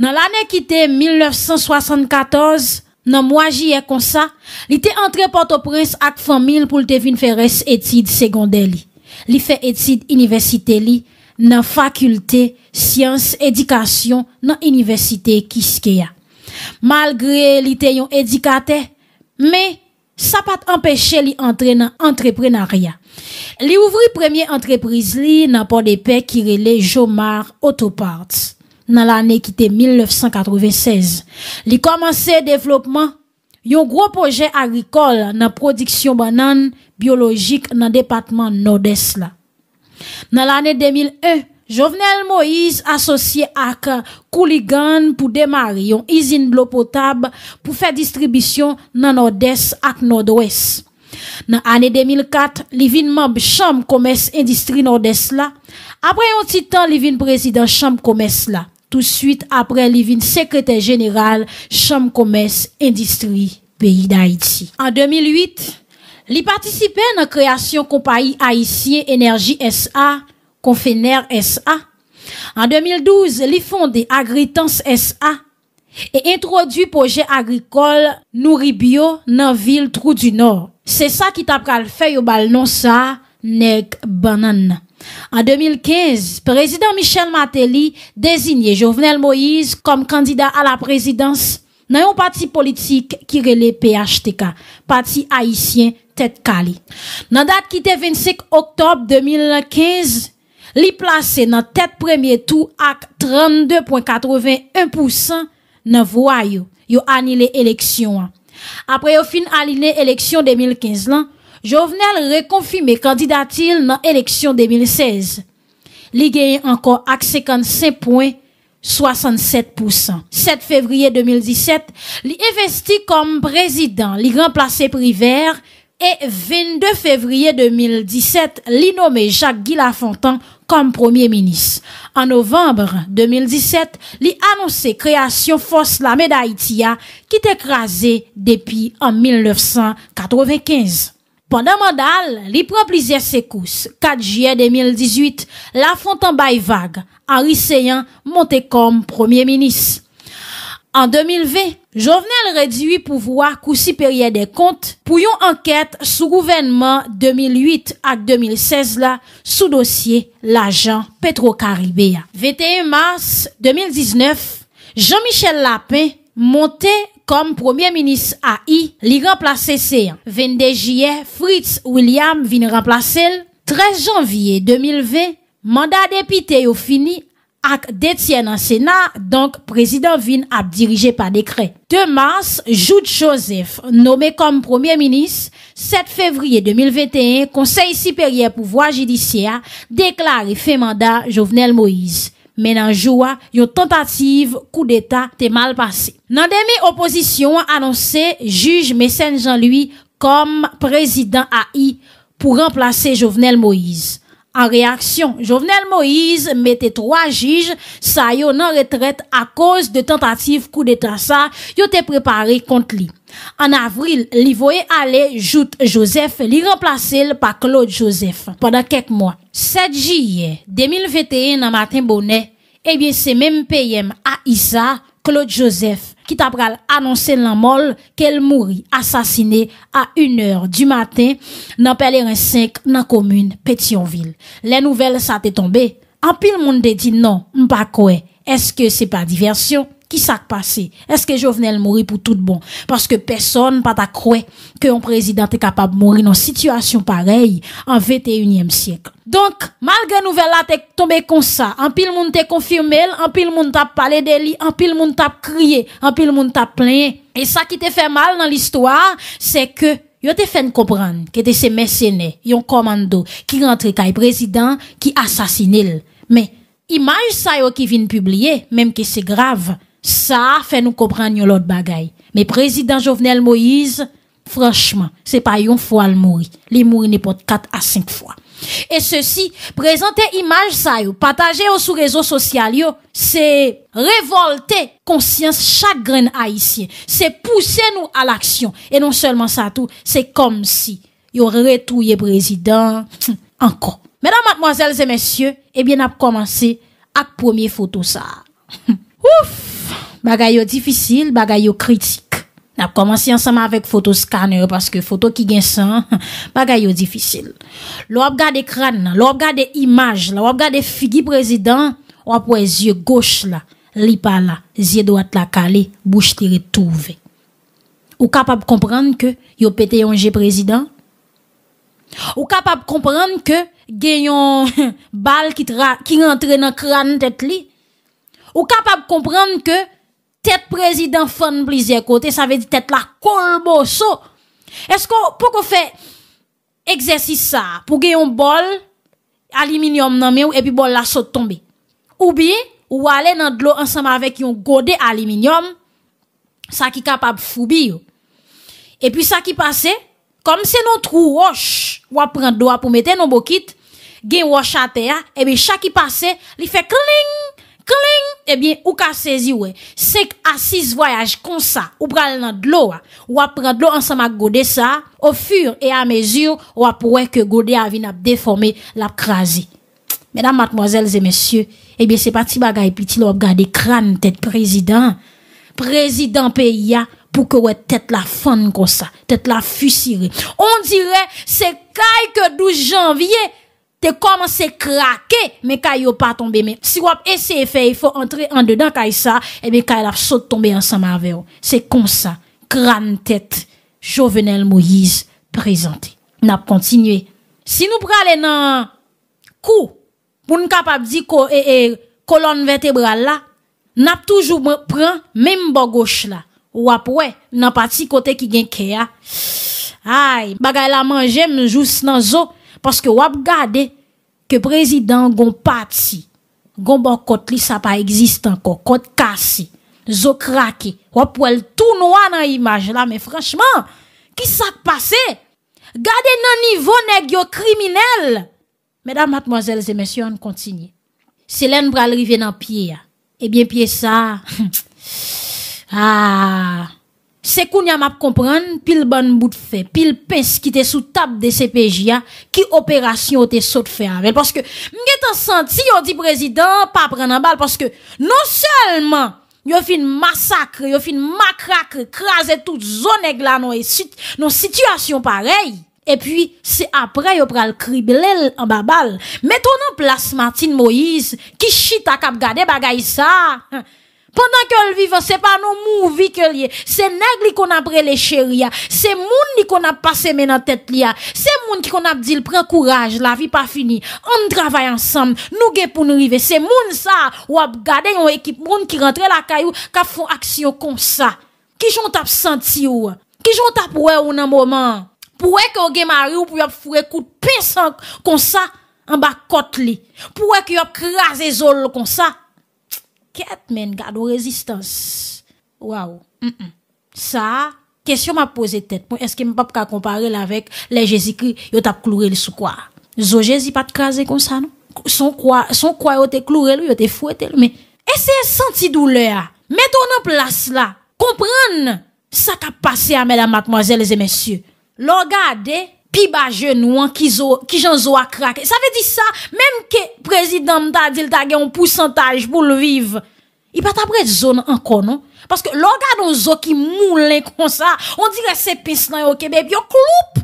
Nan l anè ki te 1974, nan mwajye konsa, li te antre potopres ak fòmil pou l te vin fè res etid segondè li. Li fèt etid université li. nan fakulte, sians, edikasyon, nan universite kiske ya. Malgre li te yon edikate, me, sa pat empeshe li entre nan entreprenaryan. Li ouvri premye entreprise li nan pa de pe kirele Jomar Autopart nan l'ane ki te 1996. Li komanse devlopman yon gro proje agrikol nan prodiksyon banan biologik nan departman Nodes la. Nan l'anè 2001, Jovenel Moïse asosye ak kouligan pou demari yon izin blopotab pou fè distribisyon nan Nord-Est ak Nord-Ouest. Nan anè 2004, li vin mab chanm komes indistri Nord-Est la. Apre yon titan li vin prezident chanm komes la. Tout suite apre li vin sekretè geniral chanm komes indistri peyi d'Haïti. An 2008, Li patisipe nan kreasyon kompayi Aisyen Enerji S.A. konfener S.A. An 2012, li fonde Agritans S.A. e introdwi poje agrikol Nouribio nan vil Trou du Nord. Se sa ki tapkal feyo bal non sa, neg banan. An 2015, prezident Michel Mateli dezigne Jovenel Moïse kom kandida a la prezidans S.A. nan yon pati politik ki rele PHTK, pati Haitien TET-Kali. Nan dat ki te 25 Oktob 2015, li plase nan TET-Premier tout ak 32.81% nan vwa yo, yo ani le eleksyon an. Apre yo fin aline eleksyon 2015 lan, Jovenel rekonfime kandidatil nan eleksyon 2016. Li genye ankon ak 55 poen 67%. 7 fevrier 2017, li investi kom prezident li remplase priver e 22 fevrier 2017, li nome Jacques Guy Lafontan kom premier-ministre. An novembre 2017, li anonse kreasyon fos la Meda Itia ki te krease depi an 1995. Pendè mandal, li pran plizè se kous 4 jye 2018 la fontan bayevag an risèyan monte kom premier minis. An 2020, Jovenel rediwi pou vwa kousi perye de kont pou yon anket sou gouvenman 2008 ak 2016 la sou dosye la jan Petro-Karibéa. 21 mars 2019, Jean-Michel Lapin monte karibè. Kom premier minis a i, li remplace se an. Vende jye Fritz William vin remplace l. 13 janvye 2020, manda depite yo fini ak detyen an sena, donk prezident vin ap dirije pa dekre. 2 mars, Jude Joseph, nome kom premier minis, 7 fevriye 2021, konsey siperye pou vwa jidisye a, deklari fe manda Jovenel Moïse. men anjouwa yon tentative kou d'Etat te mal passe. Nan demi oposisyon anonse juj mesenjan lui kom prezident AI pou remplase Jovenel Moïse. An reaksyon, Jovenel Moïse mette 3 jij sa yo nan retret a koz de tentatif kou de trasa yo te prepari kont li. An avril, li voye ale Jout Joseph li remplase l pa Claude Joseph. Pendan kek mwa, 7 jij, 2021 nan matin bonè, ebyen eh se menm peyem a Issa, Claude Joseph, ki ta pral anonsen lan mol, kel mouri, asasine, a 1h du maten, nan peler en 5 nan komune Petionville. Le nouvel sa te tombe. An pil moun de di nan, mpa kwe, eske se pa diversyon? Qui s'est passé? Est-ce que Jovenel mourir pour tout bon? Parce que personne pas t'a que qu'un président est capable de mourir dans une situation pareille en 21e siècle. Donc, malgré nouvelle là, t'es tombé comme ça. En pile monde t'a confirmé, en pile monde t'a parlé de lui, en pile monde t'a crié, en pile monde t'a plaint. Et ça qui t'a fait mal dans l'histoire, c'est que Yo te fait comprendre que t'es ces mercenaires, yon commando, qui rentre le président, qui assassine Mais, image ça qui vient publier, même que c'est grave. Ça fait nous comprendre l'autre bagaille. Mais président Jovenel Moïse, franchement, c'est pas une fois le mourir. Les mourir n'importe 4 à 5 fois. Et ceci, présenter image ça partager sur les réseaux sociaux, c'est révolter conscience chagrin grain haïtien. C'est pousser nous à l'action. Et non seulement ça tout, c'est comme si yo retouillé président encore. Mesdames, mademoiselles et messieurs, eh bien, a commencé à première photo ça. Ouf, bagay yo difisil, bagay yo kritik. Nap komanse ansama avek foto skaner, paske foto ki gen san, bagay yo difisil. Lo ap gade kran nan, lo ap gade imaj la, lo ap gade figi prezident, wap wè zye goch la, lipa la, zye doat la kale, bouche tire touve. Ou kapap kompran ke yo pete yon je prezident? Ou kapap kompran ke gen yon bal ki rentre nan kran tet li? Ou kapab komprende ke tèt prezidant fan blizye kote, sa ve di tèt la kolbo so. Esko pou ko fe eksersis sa, pou gen yon bol aliminyom nan me ou, epi bol la so tombe. Ou bi, ou wale nan dlo ansama vek yon gode aliminyom, sa ki kapab fubi yo. Epi sa ki pase, kom se non trou wosh wap prend doa pou meten non bokit, gen wosh ate ya, epi sa ki pase, li fe kling, Eh bien, ou ka saisi, ouais. 5 à 6 voyages comme ça, ou pral nan l'eau wa, ah. ou ap l'eau ensemble avec Godé, ça au fur et à mesure ou ap que godé a avin ap deforme, la Mesdames, mademoiselles et messieurs, ce eh c'est pas bagay piti lop gade kran tête président, président. Président ah, pour que que wè tête la fan comme ça tête la fusillée On dirait c'est caille que 12 janvier. te koman se krake, men kay yo pa tombe men. Si wap ese e fe, e fwo entre an dedan kay sa, e men kay la sot tombe an sama ave yo. Se konsa, kran tet, jovenel mou yiz prezante. Nap kontinye. Si nou prale nan kou, pou nou kapap di kolon eh, eh, vertebral la, nap toujou pran men mbo goch la. Wap we, nan pati kote ki genke ya. Ay, bagay la manje, mjous nan zo, Paske wap gade ke prezidant gon pat si. Gon bon kot li sa pa exist anko. Kot ka si. Zo krake. Wap wèl tou nou an an imaj la. Men franchman, ki sa k'pase? Gade nan nivou neg yo kriminel. Medan matmozèl zemesyo an kontinye. Selen bralrive nan piye ya. Ebyen piye sa... Eh Aaaah... Se koun ya map kompren, pil ban bout fe, pil pens ki te sou tab de CPGA, ki operasyon te sot fe avèl. Paske mge te senti yo di prezident pa pren an bal, paske non selman yo fin masakre, yo fin makrakre, krasè tout zonèk la nou e sit, nou situasyon parey. E pwi se apre yo pral kriblel an ba bal, meton an plas Martin Moïse ki chita kap gade bagay sa. Pendan ke ol vivan, se pa nou mou ou vi ke liye. Se neg li kon apre le cherya. Se moun li kon ap pase men an tet liya. Se moun ki kon ap dil pren kouraj la vi pa fini. An travay ansam, nou gen pou nou rive. Se moun sa wap gade yon ekip moun ki rentre la kayou ka fon aksyon kon sa. Ki jont ap senti ou. Ki jont ap wè ou nan mouman. Pouè ki ou gen marou pou yop fure kout pesan kon sa an bak kot li. Pouè ki yop kras e zol kon sa. kept men gado résistance. Waouh. Ça, question m'a posé tête. est-ce que peux pas comparer là avec les Jésus-Christ, ont tap cloué le sou quoi? Zo Jésus pas de craser comme ça, non? Son quoi, son quoi yo tap cloué le, yo tap fouette le, mais, essayez senti douleur. Mettons en place là. Comprenez. ça qui passé à mesdames, mademoiselles et messieurs. L'on eh? pi ba jenou an ki jan zo a krake. Sa ve di sa, mem ke prezidam ta dil ta gen pou santaj pou le vive, i pat apre zon an konon. Paske loga don zo ki moulen kon sa, on dire se pis nan yo kebe, epi yo kloup,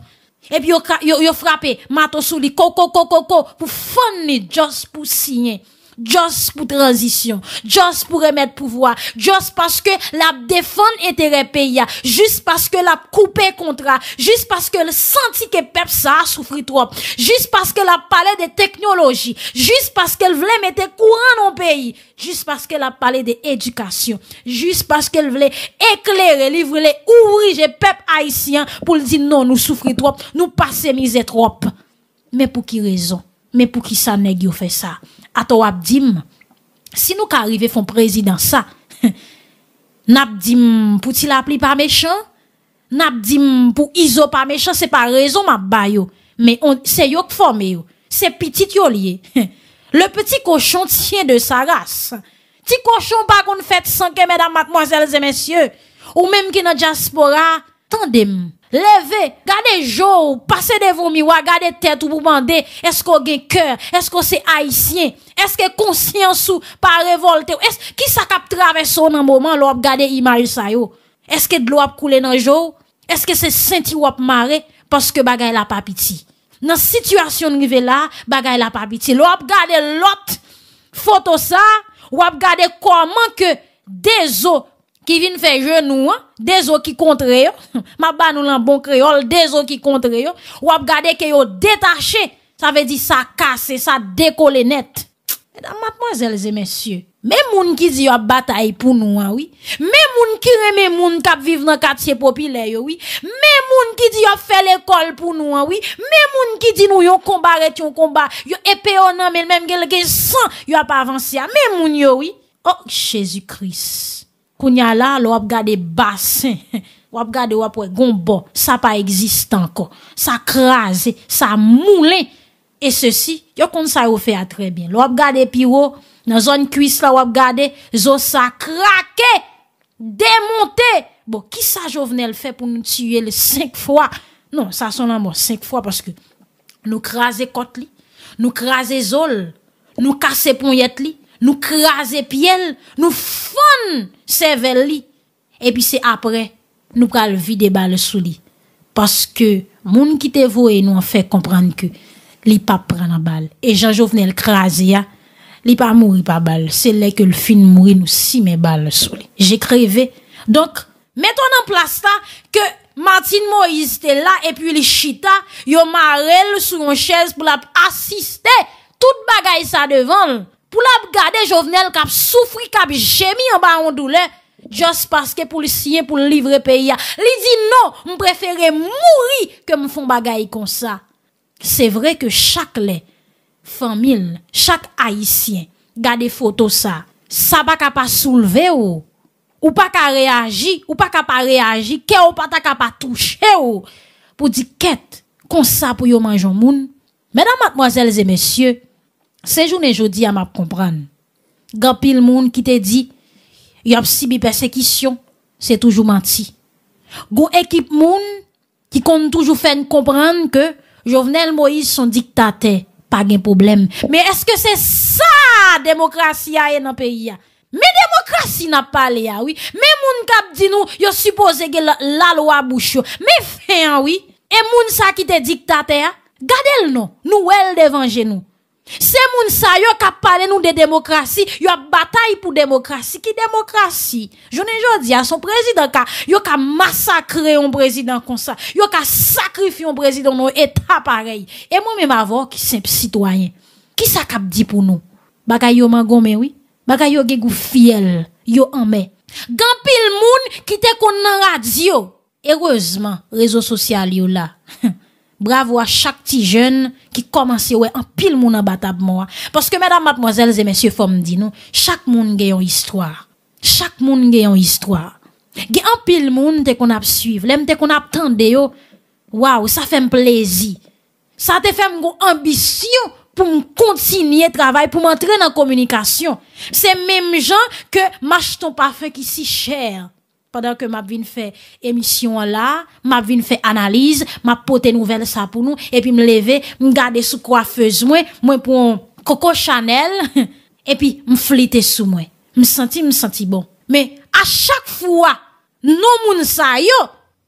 epi yo frape, mato sou li, koko, koko, koko, pou fon ni jos pou sinye. just pour transition, just pour remettre pouvoir, just parce que la défendre était pays, juste parce que la couper contrat, juste parce que le senti que peuple ça a souffri trop, juste parce que la parlé de technologie, juste parce qu'elle voulait mettre courant dans le pays, juste parce qu'elle a parlé de éducation, juste parce qu'elle voulait éclairer, elle ouvrir le peuple haïtien pour lui dire non, nous souffrons trop, nous passons misère trop. Mais pour qui raison? Mais pour qui ça nèg fait ça? ato abdim, Si nous ka à président ça, nabdim pour pou ti la pli méchant, n'abdim pour pou izo pas raison raison, mais forme yo, c'est petit Le petit cochon tient de sa race. petit cochon pas qu'on fait sans que mesdames, mademoiselles et messieurs, ou même qui dans diaspora, tandem. Levez, gardez jour, passez devant miroir, gardez tête ou vous demandez, est-ce qu'on a cœur, est-ce qu'on c'est haïtien? Eske konsyans ou pa revolte ou? Ki sa kap traveso nan mouman? Wap gade imaj sa yo? Eske dlo wap koule nan jo? Eske se senti wap mare? Paske bagay la papiti? Nan situasyon nivè la, bagay la papiti. Wap gade lot foto sa? Wap gade koman ke dezo ki vin fe jenou an? Dezo ki kontre yo? Ma ban nou lan bon kreyol, dezo ki kontre yo? Wap gade ke yo detache? Sa ve di sa kase, sa dekole net. Mè moun ki di yo batay pou nou, mè moun ki remè moun kap viv nan katsye popilè, mè moun ki di yo fè l'ekol pou nou, mè moun ki di nou yon komba ret yon komba, yon epè onan men mèm gelge san, yon ap avansi a, mè moun yo. Ok, Chezoukris, kounyala lò ap gade basen, wap gade wap wè gombon, sa pa existan kon, sa krasen, sa moulen. E se si, yo kon sa yo fe a trebyen. Lo ap gade pi wo, nan zon kuis la wap gade, zo sa krake, demonte. Bo, ki sa jo vene l fe pou nou tiyye le 5 fwa? Non, sa son nan bo, 5 fwa, paske nou krasi kot li, nou krasi zol, nou kase pon yet li, nou krasi piel, nou fon sevel li. E pi se apre, nou pral vide bal sou li. Paske, moun kite vo e nou an fe kompran ke. Li pa pran a bal E jan jovenel kre aze ya Li pa mouri pa bal Se le ke l fin mouri nou si me bal sou li Je kreve Donk meton an plasta Ke Martin Moise te la E pi li chita Yo marelle sou yon chese Pou la ap asiste Tout bagay sa devan Pou la ap gade jovenel kap soufri Kap jemi an ba an doule Just paske pou li siye pou li livre pe ya Li di nou Mou preferi mouri Ke mou fon bagay kon sa Se vre ke chak le famil, chak haisyen, gade foto sa, sa baka pa souleve ou, ou pa ka reagi, ou pa ka pa reagi, ke ou pa ta ka pa touche ou, pou di ket kon sa pou yo manjon moun. Menan matmoazelze mesye, se jounen jodi a map kompran, gapil moun ki te di, yop si bi persekisyon, se toujou manti. Gou ekip moun ki kon toujou fen kompran ke, Jovenel Moïse son diktate, pa gen problem. Me eske se sa demokrasi a ye nan peyi ya? Me demokrasi nan pale ya, oui. Me moun kap di nou, yo suppose ge lalwa boucho. Me fen, oui, e moun sa ki te diktate ya? Gadel nou, nou wel devanje nou. c'est moun sa yo kap pale nou de démocratie, yo bataille batay pou démocratie Ki démocratie? Jounen jodi a son président ka, yo ka massacré un ça, kon sa. Yo ka sacrifié un président Et eta pareil et moi-même ma qui ki citoyen qui Ki sa kap pour pou nou? Bagay yo oui, bagay yo fiel, yo anme. Gampil moun ki te kon nan radio. heureusement réseau social yo là Bravo a chak ti jen ki komanse wè an pil moun an bat ap mwa. Paske mèdam matmozèl zè mèsyè fòm di nou, chak moun gè yon històre. Chak moun gè yon històre. Gè an pil moun te kon ap suiv. Lem te kon ap tende yo, waw, sa fèm plezi. Sa te fèm go ambisyon pou m kontinye travay, pou m antren nan komunikasyon. Se mèm jan ke mache ton parfè ki si chèr. pendant que m'a vinn fait émission là, m'a vinn fait analyse, m'a pote nouvelle ça pour nous et puis me lever, me garder sous coiffeuse moi, moi pour Coco Chanel et puis me flitter sous moi. Me senti me senti bon. Mais à chaque fois, nous moun sa yo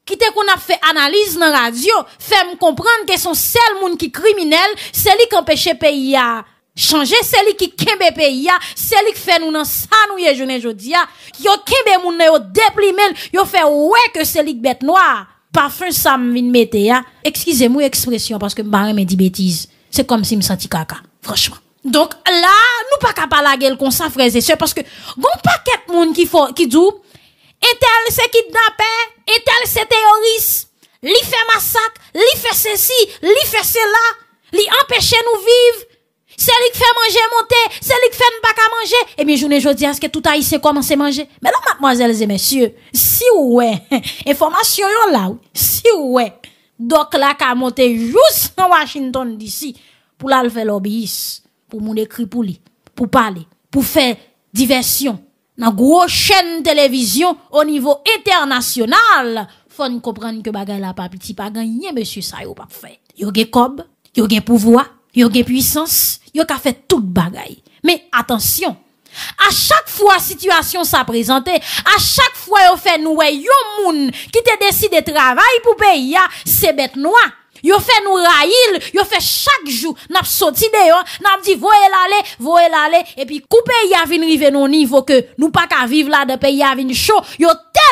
qui qu'on a fait analyse dans radio, fait me comprendre que son seul moun qui criminel, c'est lui qui empêche pays à Changer, celui qui kembe pays, Celui qui fait nous dans ça nous y journée jodi a. Qui yo kembe moun yo yo fait ouais que celui bête noir, Parfum ça me ya. Excusez-moi expression parce que m'barre me dit bêtise. C'est comme si me senti caca, franchement. Donc là, nous pas capable la gueule comme ça frères parce que gon paquet moun qui faut qui dou et tel qui kidnapper, et tel c'est terroriste. Li fait massacre, li fait ceci, li fait cela, li empêcher nous vivre Sè li k fè manje montè, sè li k fè n'bak a manje. E mi jounè joudi, aske touta y se komanse manje. Mè nan, matmoazèlze, mèsyè, si ou wè, informasyon yon la wè, si ou wè, dok la k a montè jous nan Washington DC pou lal fè lobbyist, pou moun ekripouli, pou pali, pou fè diversyon nan gwo chèn televizyon o nivou eternasyonal, fò n'koprenn ke bagay la pa piti pa ganyen, mèsyè, sa yo pa fè. Yo gè kob, yo gè pouvoa, yo gè pwisanss, yo ka fait tout bagay. Mais attention, à chaque fois situation ça présenté, à chaque fois yo fait nous yon moun qui te décide de travail pour payer, c'est bête noire. Yo fait nous rail, yo fait chaque jour, n'a sorti dehors, n'a dit voyez l'aller, voyez l'aller et puis couper ya vinn rive non niveau que nous pas qu'à vivre là de pays a vinn chaud, yo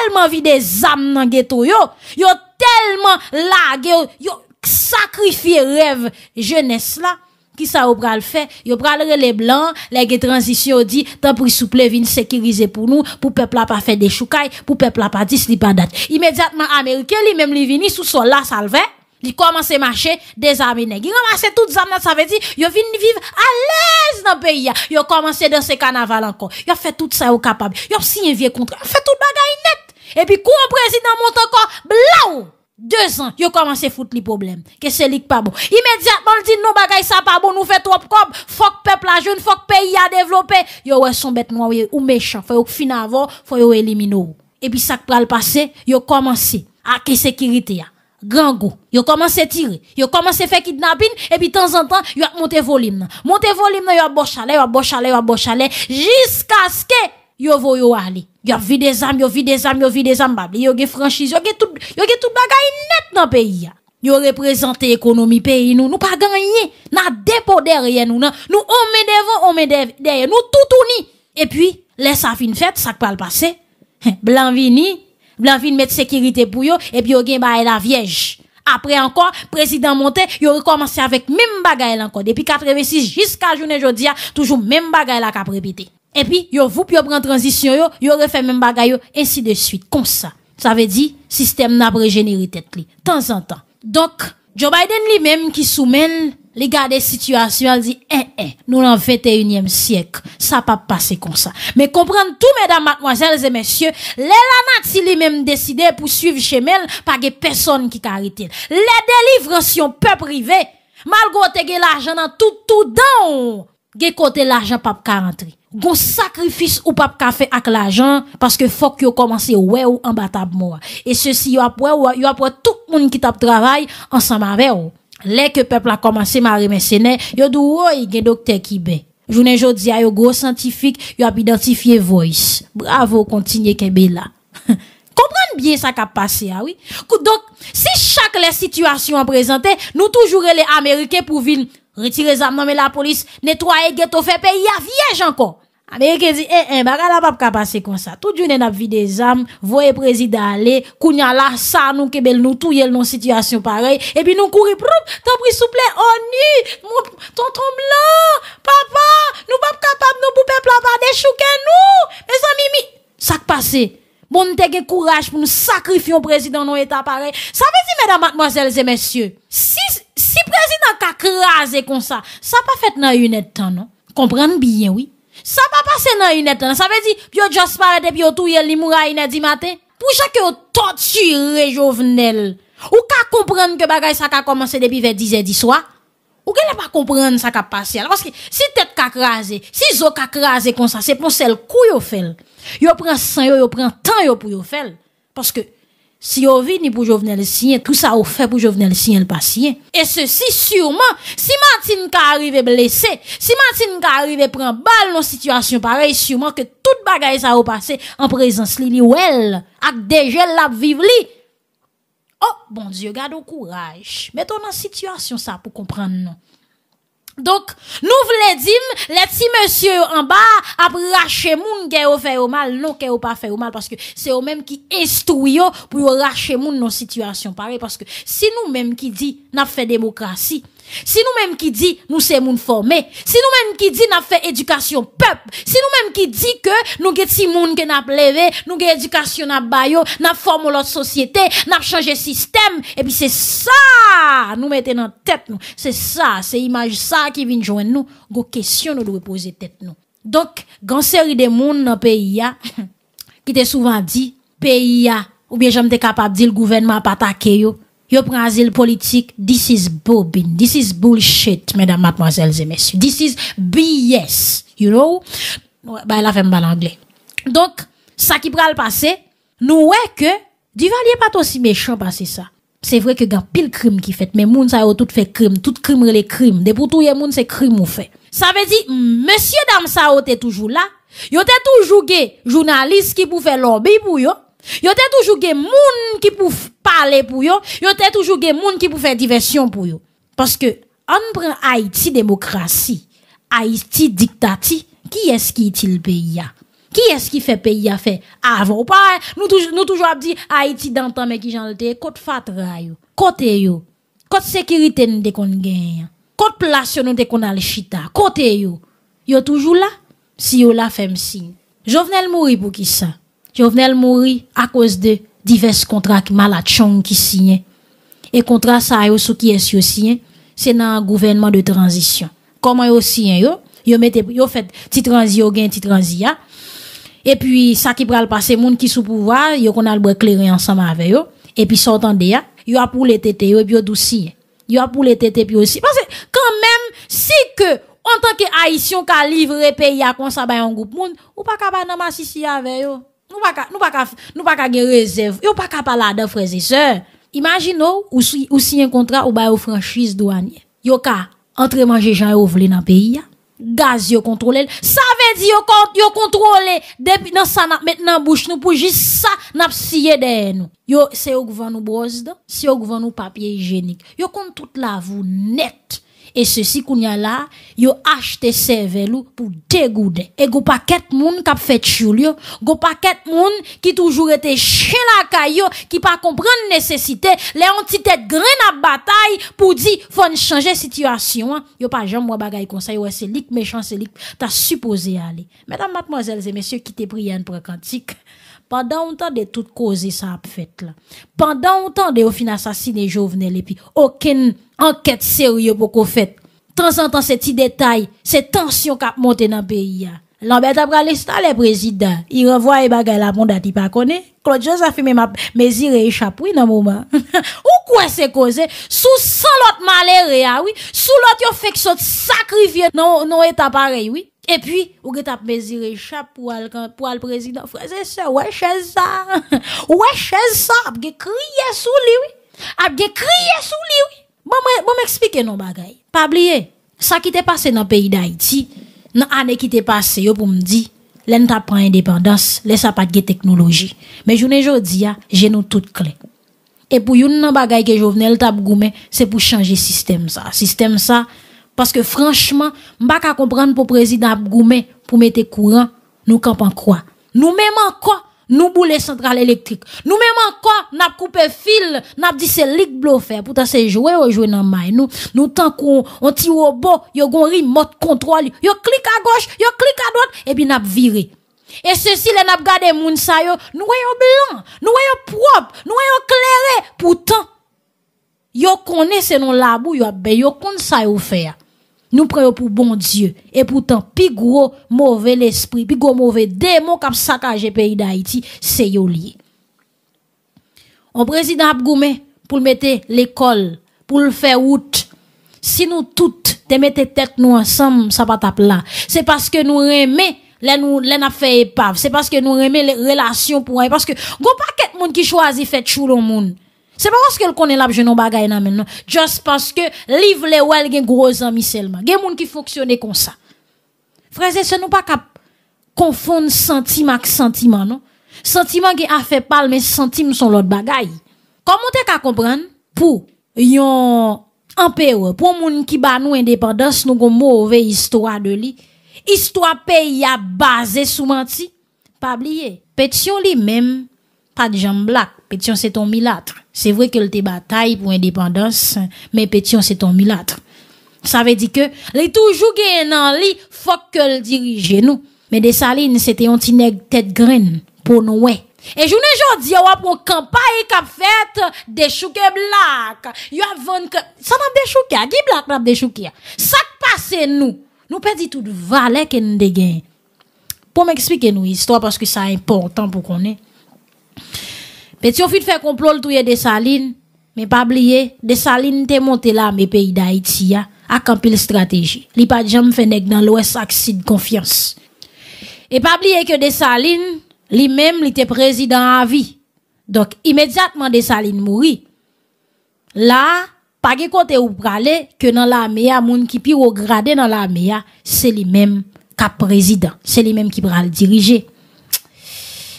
tellement vie des âmes dans ghetto yo, yo tellement lagué, yo sacrifié rêve jeunesse là qui ça au pral fait yo pral les blancs les transition dit tant pour souple vin sécuriser pour nous pour peuple a pas fait des choucailles pour peuple a pas dit li pas date immédiatement américain lui même li vini sous sol là salve, li commence marcher des armes nèg il ramasse toutes armes ça veut dire yo vinn vivre à l'aise dans le pays yo commencé dans ce carnaval encore yo fait tout ça au capable yo signé vieux contrat fait tout bagaille net et puis un président monte encore blau deux ans, yo commencé à foutre les problèmes. Que c'est li pas bon. Immédiatement, le dit non, bagay ça pas bon, nous fait trop comme, fuck peuple à jeune, fuck pays à développer. Yo, ouais, son bête noir, ou méchant. Faut yo fin avant, faut yo éliminer. Et puis, ça que le passé, yo commencé à qui sécurité, grand goût. Yo commencé à tirer, yo commencé à faire kidnapping, et puis, de temps en temps, yo a monté volume, Monté volume, yo a bochale, yo a bochale, yo a bochale, jusqu'à ce que yo vont yo aller. Yo vi des âmes, yo vidé des âmes, yo des âmes, yo gen franchise, yo gen tout, yo gen tout bagay net dans pays Yo représente économie pays nous, nous pas gagné, n'a dépôt derrière nous, nous on met devant, on met derrière, nous tout ni. Et puis, les sa fin fête, ça pas le passer. Blanc vini, blanc vini sécurité pour yo, et puis yo gen bail la vierge. Après encore, président monté, yo recommencé avec même bagaille encore. Depuis 86 jusqu'à journée aujourd'hui, toujours même bagaille la kap répété et puis yo vous puis yo prend transition yo yo refait même bagay yo ainsi de suite comme ça ça veut dire système n'a régénéré tête li temps en temps donc Joe Biden lui-même qui soumène les gars des situations, elle dit, eh, eh nous l'en 21e siècle, ça pas passé comme ça. Mais comprendre tout, mesdames, mademoiselles et messieurs, les lanati lui-même décidé pour suivre chez elle, pas que personne qui carite. Les délivrances, peut privé, malgré l'argent dans tout, tout dans, côté l'argent pas rentrer. Gon sakrifis ou pap kafe ak la jan, paske fok yo komanse we ou ambatab mou. E se si yo ap we ou, yo ap we tout moun ki tap travay, ansan ma ve ou. Le ke pepl a komanse ma remesene, yo dou we gen dokte ki be. Jounen jo di a yo gwo santifik, yo ap identifiye voice. Bravo kontinye ke be la. Komran bien sa kap pase ya, ah oui? Kou donk, se chak le situasyon ap prezante, nou toujoure le Amerike pou vin... Retire zam nan me la polis, netwaye geto fepe, ya viej anko. Ameye ke zi, e, e, ba gala bab kapase kon sa. Tout jounen ap vide zam, voye prezidale, kounyala, sa nou kebel nou tou yel nou sityasyon parey. E pi nou kouri proub, tabri souple, oni, oh, ton ton blan, papa, nou bab kapab nou boupe plaba, dechouken nou. Me zan mimi, sak pase, bon tege kouraj pou nou sakrifyon prezidane nou etaparey. Sa vezi, medan matmoazelze, mesye, sis... Si président ka krasé comme ça, ça pas fait dans une temps non. Comprendre bien oui. Ça pas passé dans une temps. Ça veut dire yo just parler depuis yo y li moura une di matin. Pour chaque yo torturer Jovenel. Ou ka comprendre que bagay ça ka commencé depuis vers 10h du soir. Ou qu'elle pas comprendre ça qui a passé. Parce que si tête qu'a crasé, si zo qu'a crasé comme ça, c'est pour celle coup fait. Yo prend sang, yo prend temps pour yo faire. Parce que Si yo vin ni pou jo vnen le siyen, tout sa ou fe pou jo vnen le siyen l pa siyen. E se si sureman, si Matin ka arrive blese, si Matin ka arrive pren bal non situasyon pare, sureman ke tout bagay sa ou pase en prezense li ni ou el ak deje l ap viv li. Oh, bon dieu, gado kouraj, meton nan situasyon sa pou kompran non? nan. Donk nou vle dim le ti monsye an ba ap rache moun gè ou fè ou mal, nou gè ou pa fè ou mal, paske se ou menm ki estou yo pou rache moun nan situasyon pare, paske se nou menm ki di nap fè demokrasi, Si nous-mêmes qui dit nous sommes formés, si nous-mêmes qui dit n'a fait éducation peuple, si nous-mêmes qui dit que nous avons si moun que n'a élevé, nous avons éducation n'a bayo, n'a formé l'autre société, n'a changé système et puis c'est ça nous mettons dans tête nous. C'est ça, c'est image ça qui vient joindre nous. Go question nous devons poser tête nous. Donc, grand série de monde dans pays hein, qui était souvent dit pays hein, ou bien j'aime capable de dire le gouvernement pas attaquer yo Yo prend asile politique. This is bobbin, This is bullshit, mesdames, mademoiselles et messieurs. This is BS. You know? Bah, la fait mal anglais. Donc, ça qui le passer, nous, ouais, que Duvalier pas aussi méchant passer ça. C'est vrai que y a pile crime qui fait, mais moun ça tout fait crime, tout crime les crimes. tout pour tout moun c'est crime ou fait. Ça veut dire, monsieur dame ça était toujours là. Yo était toujours gay, journaliste qui faire lobby pour yo. Yo te toujou gen moun ki pou pale pou yo Yo te toujou gen moun ki pou fe diversyon pou yo Paske an pren Haiti demokrasi Haiti diktati Ki eski iti l peyi ya Ki eski fe peyi ya fe Avon pa, nou toujou ap di Haiti dantan me ki jan l te Kote fatra yo, kote yo Kote sekirite nou de kon gen Kote plasyon nou de kon al chita Kote yo, yo toujou la Si yo la fem sin Jovenel mouri pou ki sa yo vnen l mouri a koz de divers kontra ki mala chong ki siyen. E kontra sa yo sou ki es yo siyen, se nan gouvernement de transisyon. Koman yo siyen yo, yo fèt ti transi yo gen, ti transi ya, e pi sa ki pral pase moun ki sou pouvar, yo konal brekleri ansama ave yo, e pi sa otan de ya, yo apou le tete yo, yo dousi, yo apou le tete pi yo siyen. Panse, kanmen, si ke, an tanke aisyon ka livre pe ya kon sa bayan goup moun, ou pa ka bayan nan masisi ya ave yo? Nou pa ka gen rezerv. Yo pa ka pala de freze se. Imagine ou si yon kontra ou bay ou franjiz douanye. Yo ka entremanje jan ou vle nan peyi ya. Gaz yo kontrole. Sa ve di yo kontrole. Depi nan sa nan met nan bouch nou pou jis sa nan psye deyè nou. Yo se yo gouvan nou broz dan. Se yo gouvan nou papye jenik. Yo kontoute la vou net. E se si koun ya la, yo achete se velou pou degoude. E go pa ket moun kap fet chou liyo, go pa ket moun ki toujou rete chen la kayo, ki pa komprende nesesite, le entite grena batay pou di foun chanje sityasyon. Yo pa jem mwa bagay konsay, yo se lik mechans, se lik ta supose ale. Medan matmazelze, mesye ki te priyen prekantik. Pandan ou tan de tout koze sa ap fet la. Pandan ou tan de ou fina sasine jovnel epi. Oken anket seryo pou ko fet. Tan san tan se ti detay. Se tensyon kap monte nan peyi ya. Lan bet ap ralesta le prezident. I revoye bagay la bonda di pa kone. Klodjoz a fime mezi reishapoui nan mouman. Ou kwen se koze? Sou san lot male rea ah oui? Sou lot yo fek sot sakrifye nou non, etapare oui? E pwi, ou ge tap mezire chap pou al prezident Fransese, ou e chèz sa, ou e chèz sa, ap ge kriye sou liwi. Ap ge kriye sou liwi. Bon mè bon, ekspike nan bagay. Pabliye, sa ki te pase nan peyi da iti, nan anè ki te pase, yo pou mdi, lè n tap pran indépendans, lè sa pat ge teknoloji. Mè jounen jodi ya, jè nou tout kle. E pou yon nan bagay ke jo vnen, lè tap goumen, se pou chanje sistem sa. Sistem sa, Parce que franchement, je ne comprendre pour le président Abgoumé pour mettre courant, nous campons quoi. nous même encore, nous boulons centrale électrique. nous même encore, nous coupé fil, nous dit c'est ligue bluffer. Pourtant, c'est jouer ou jouer dans maille. Nous, nous tant qu'on, on tire au bas, yo gon remote contrôle, yo clique à gauche, yo clique à droite, et puis nous viré. Et ceci, les avons gardé moun sa yo, nous voyons blanc, nous voyons propre, nous voyons clairé. Pourtant, yo c'est non labou, yo ben, yo kon sa yo faire. Nou preyo pou bon dieu. E poutan pi gro mouve l'espri. Pi gro mouve demo kap sakaje peyi da iti se yo liye. O prezident ap goume pou l'mete l'ekol. Pou l'fe wout. Si nou tout te mette tek nou ansam sabata pla. Se paske nou reme lè nou lè na feye pav. Se paske nou reme lè relasyon pou an. Se paske nou reme lè relasyon pou an. Se pa wos ke l konen lap jenon bagay nan men nan? Just paske liv le wèl gen groz anmi selman. Gen moun ki foksyone kon sa. Freze, se nou pa kap konfon sentima k sentima nan? Sentima gen afe pal, men sentime son lot bagay. Kom moun te ka kompran? Po, yon ampèwe, po moun ki ban nou indépandans, nou kon mou ove istwa de li. Istwa pe yabaze sou manti. Pa bliye, petyon li men, pa di jan blak, petyon se ton milatr. Se vwe ke l te batay pou indepandos, men petyon se ton milat. Sa ve di ke, li toujou gen nan li, fok ke l dirije nou. Men de sa li, ni se te yon ti neg tet gren, pou nou we. E jounen joun di ya wap moun kampay kap fet de chouke blak. Yo avon ke, san ap de choukia, gi blak ap de choukia. Sak pase nou, nou pe di tout valek en de gen. Po m ekspike nou istwa, paske sa important pou konen. E, Pet yo fit fe komplo l touye Desaline, me pabliye, Desaline te monte la me peyi da Haiti ya, ak anpil strateji. Li pa djam fendek nan lwes ak si e de konfians. E pabliye ke Desaline, li menm li te prezidant avi. Dok, imedjatman Desaline mouri, la, page kote ou prale, ke nan la meya, moun ki piro grade nan la meya, se li menm ka prezidant. Se li menm ki prale dirije.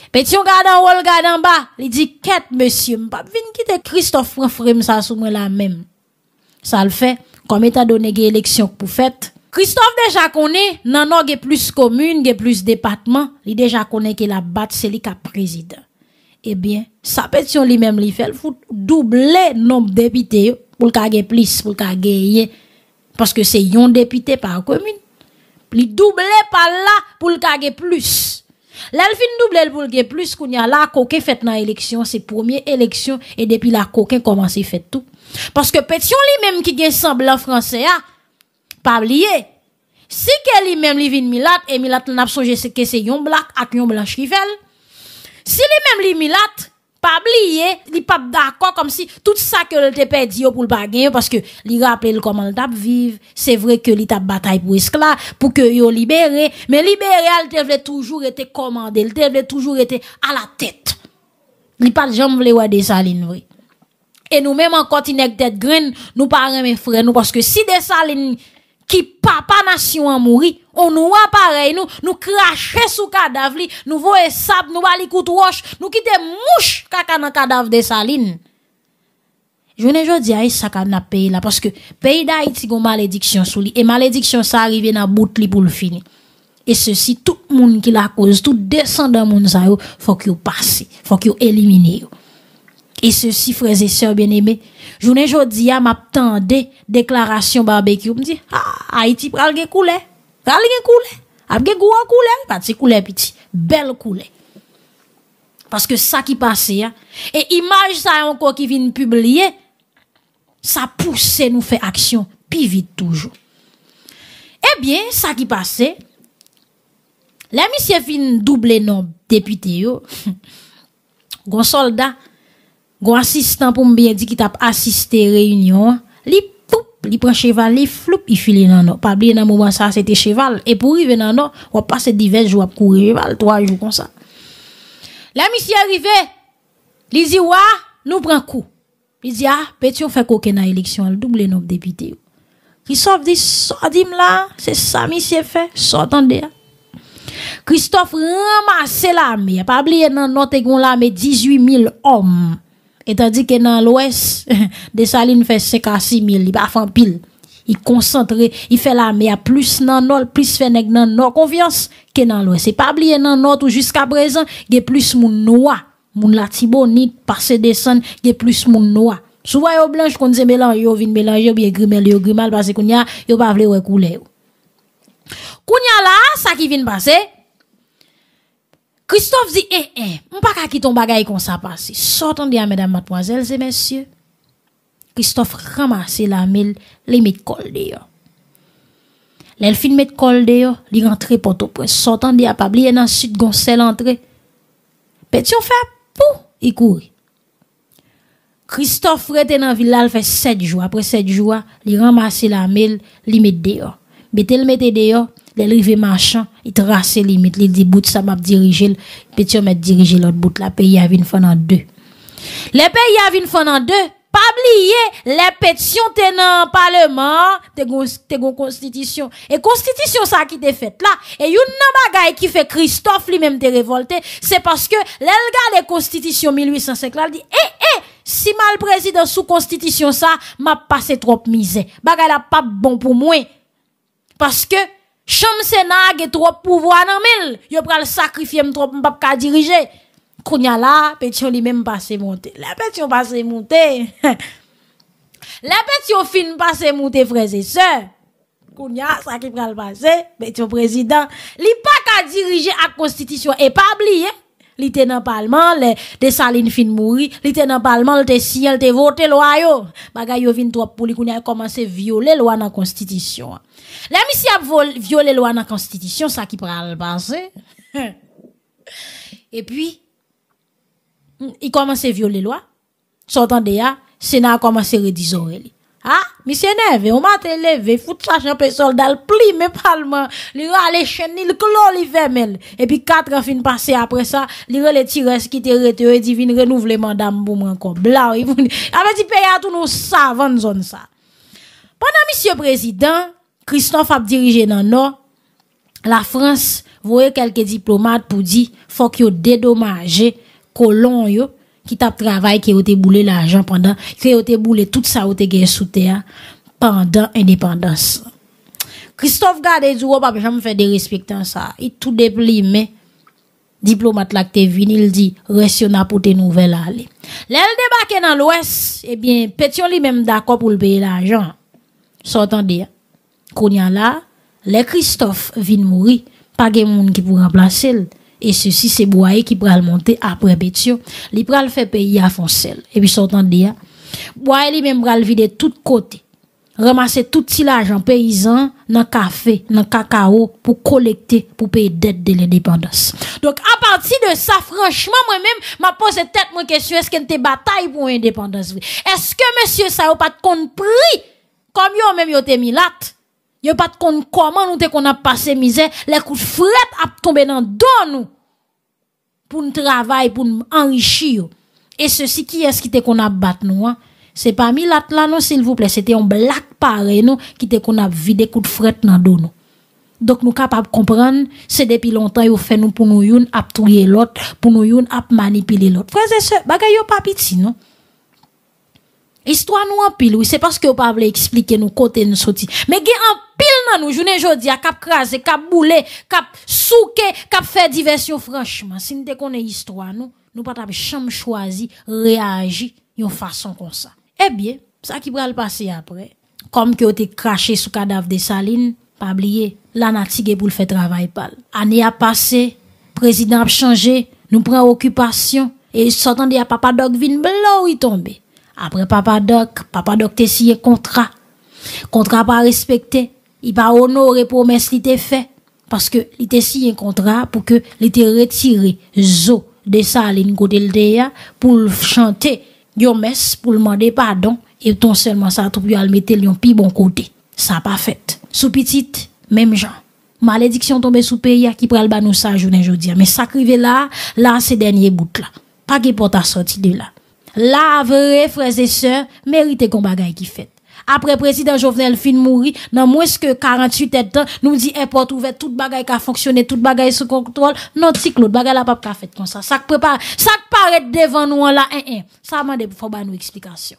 Petyon gadan wòl gadan ba, li di ket mèsyon. Mpap vin kite Kristof frèm frèm sa soumè la mèm. Sa l fè, komè ta donè ge lèksyon pou fèt. Kristof deja konè nanò ge plus komün, ge plus departman. Li deja konè ke la bat seli ka prezident. Ebyen, eh sa petyon li mèm li fèl fout doublè nom depité yo pou l kage plis, pou l kage ye. Paske se yon depité pa w komün. Li doublè pa la pou l kage plis. Lèl fin nou blèl boulge plus koun ya lakokè fèt nan eleksyon, se pwomye eleksyon, e depi lakokè koman se fèt tou. Paske pet yon li mèm ki gen san blan fransè a, pab liye, si ke li mèm li vin milat, e milat nan apsoje se ke se yon blak ak yon blan chkivel, si li mèm li milat, pas oublier, il pas d'accord comme si tout ça que le te dit pour le baguer parce que li rappelle comment le a Vive c'est vrai que il a bataille pour esclave pour que yo libéré, mais libéré elle devait toujours été commandé, elle devait toujours été à la tête. Il pas jamais voulu voir des salines vrai. Et nous même encore tinèk tête graine, nous pas mes frères nous parce que si des salines qui papa nation a mourir Ou nou waparey nou, nou krashe sou kadaf li, nou vo e sab, nou bali koutou wosh, nou kite mouch kaka nan kadaf de salin. Jounen jodi a yi sakad nan peyi la, paske peyi da Haiti gon malediksyon sou li, e malediksyon sa arrive nan bout li pou l fini. E se si tout moun ki la koz, tout descendant moun zayou, fok yo pase, fok yo elimine yo. E se si freze se yo ben eme, jounen jodi a m ap tende deklarasyon barbeki yo, m di ah, ha Haiti pralge kou le. Gali gen koule, ap gen gwa koule, pati koule piti, bel koule. Paske sa ki pase ya, e imaj sa yonko ki vin publie, sa pousse nou fe aksyon pi vit toujou. Ebyen, sa ki pase, la misye vin double non depite yo, gon solda, gon asistan pou mbyen di ki tap asiste reyunyon, lip. Li pren cheval, li flup, li file nanon Pabli nan mouman sa, se te cheval E pou rive nanon, wap pase di vez Jou ap kou rival, 3 jou kon sa La misi a rive Li zi waa, nou pren kou Li zi a, peti yon fe koke nan eleksyon Al double nou depite Christophe di, so adim la Se sa misi e fe, so atande Christophe ramase la mi ah, Pabli nan notegon la mi 18000 om Moun Etan di ke nan lwes, desaline fe sekasi mil, li pa fan pil. I koncentre, i fe la me a plus nan nol, plus fe neg nan nol konfians, ke nan lwes. E pa bliye nan nol tou jusqu aprezen, ge plus moun noua. Moun latibo ni pase desen, ge plus moun noua. Souva yo blanche konze melan, yo vin melan, yo biye grimel, yo grimel, pase kounya, yo pa vle wekoule. Kounya la, sa ki vin pase? Christophe zi, e, e, mpaka ki ton bagay kon sa pasi. Sotan di a, medan matmoazel, zi men sye. Christophe ramase la mil, li met kol deyo. Lel fin met kol deyo, li rentre poto pre. Sotan di a, pabli enan syt gonsel rentre. Pet yon fe, pou, i kouri. Christophe rete nan vilal fe set jwa. Apre set jwa, li ramase la mil, li met deyo. Betel met te deyo. l'arrivée marchand, il trace les limites, les dit bout ça m'a dirigé, petit m'a dirigé l'autre bout, la pays a une fois en deux. Les pays a une fois en deux. Pas oublier les pétitions le parlement, T'es gon constitution. Et constitution ça qui t'est faite là, et une bagaille qui fait Christophe lui-même T'es révolté, c'est parce que l'elga les constitution 1805 là, dit, eh, eh, si mal président sous constitution ça, m'a passé trop misé Bagaille la pas bon pour moi. Parce que, Chom se nag etrop pouvo anamil, yo pral sakrifye mtrop mpap ka dirije, kounya la, petyon li menm pase mwote, le petyon pase mwote, le petyon fin pase mwote freze se, kounya sakrifye mpral pase, petyon prezident, li pa ka dirije ak konstitisyon e pabliye. il était dans le parlement, les salines fin mourir, il était dans le parlement, il était signé, il était voté loi yo. Bagay yo trop pour qu'on e a violer loi dans la constitution. Là monsieur a violé loi dans la constitution, ça qui le passer. Et puis il commencé à violer loi. Sortant déjà, là, Sénat a commencé à redisorer. Ha, misye neve, ou maten leve, foute sa chanpe soldal, pli me palman, li re ale chenil, klon li vemel, epi katran fin pase apre sa, li re le tirez ki te rete, yo e divin renouvleman dam boum anko, blaou, anwe di peye a tou nou sa, van zon sa. Pwana misye prezident, Kristof ap dirije nan nou, la Frans voye kelke diplomat pou di, fok yo dedomaje kolon yo. ki tap travay ki yo te boule l'ajan pandan, ki yo te boule tout sa yo te gen soute ya, pandan indepandans. Christophe gade zwo pa pe jaman fe de respektan sa, i tout de pli me diplomat lak te vin, il di, resyon apote nouvel a li. Lèl debake nan l'OES, ebyen, petyon li mem d'akwa pou l'peye l'ajan, sotan de ya, konyan la, le Christophe vin mouri, pa gen moun ki pou remplase lè. et ceci c'est Boye qui le monter après Bétio. Li pral fait payer à Foncel. Et puis sortant de là, lui même le vider tout côté. Ramasser tout petit l'argent paysan dans café, dans cacao pour collecter pour payer dette de l'indépendance. Donc à partir de ça franchement moi-même m'a posé tête moi question est-ce qu'il y a une bataille pour l'indépendance Est-ce que monsieur ça pas compris comme yo même yo te mis Yo pat konn koman nou te kon ap pase mize, le kout fret ap tombe nan don nou. Poun travay, poun anrichi yo. E se si ki es ki te kon ap bat nou an? Se pa mi lat lan nou sil vouple, se te yon blak pare nou ki te kon ap vide kout fret nan don nou. Dok nou kap ap komprenn, se depi lontan yo fen nou pou nou yon ap touye lot, pou nou yon ap manipile lot. Frase se, bagay yo papiti nou. Istwa nou anpil ou, se paske ou pa ble eksplike nou kote nou soti. Me ge anpil nan nou, jounen jodi a kap kraze, kap boule, kap souke, kap fe diversyon. Franchman, sin de konen istwa nou, nou pata be cham chwazi, reagi, yon fason kon sa. E bie, sa ki brel pase apre, kom ke ou te krashe sou kadav de salin, pa bliye, la nati ge boule fe travay pal. Ane a pase, prezident ap chanje, nou pren okupasyon, e sotan de ya papadog vin blor yi tombe. apre papadok, papadok te siye kontra. Kontra pa respekte, i pa onore pou mes li te fe, paske li te siye kontra pou ke li te retire zo de sa alin kote l deya, pou chante yon mes pou l mande padon, eton selman sa trup yon almetel yon pi bon kote. Sa pa fete. Sou pitit, mem jan. Malediksyon tombe sou peya ki pral banousa jounen joudia. Me sakrive la, la se denye bout la. Pa ge pota soti de la. La vre, freze se, merite kon bagay ki fet. Apre prezident Jovenel fin mouri, nan mweske 48 etan, nou mdi e pot ouve, tout bagay ka fonksyone, tout bagay sou kontrol, nan tsi klot, bagay la pap ka fet kon sa. Sa k prepa, sa k paret devan nou an la, en en. Sa mande pou foba nou eksplikasyon.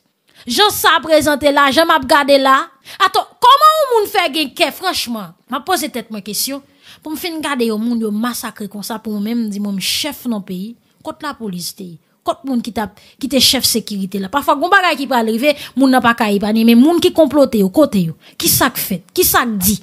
Jan sa prezente la, jan map gade la. Aton, koman ou moun fè genke, franchman? Ma pose tèt mwen kesyon. Pon fin gade yo moun yo masakre kon sa pou mwen mwen di moun chef nan peyi, kont la polisiteyi. Quand moun qui tap ki chef sécurité là parfois on bagay qui pas arriver moun n'a pas kay y ni mais moun qui comploté au côté qui ki fait Qui sak dit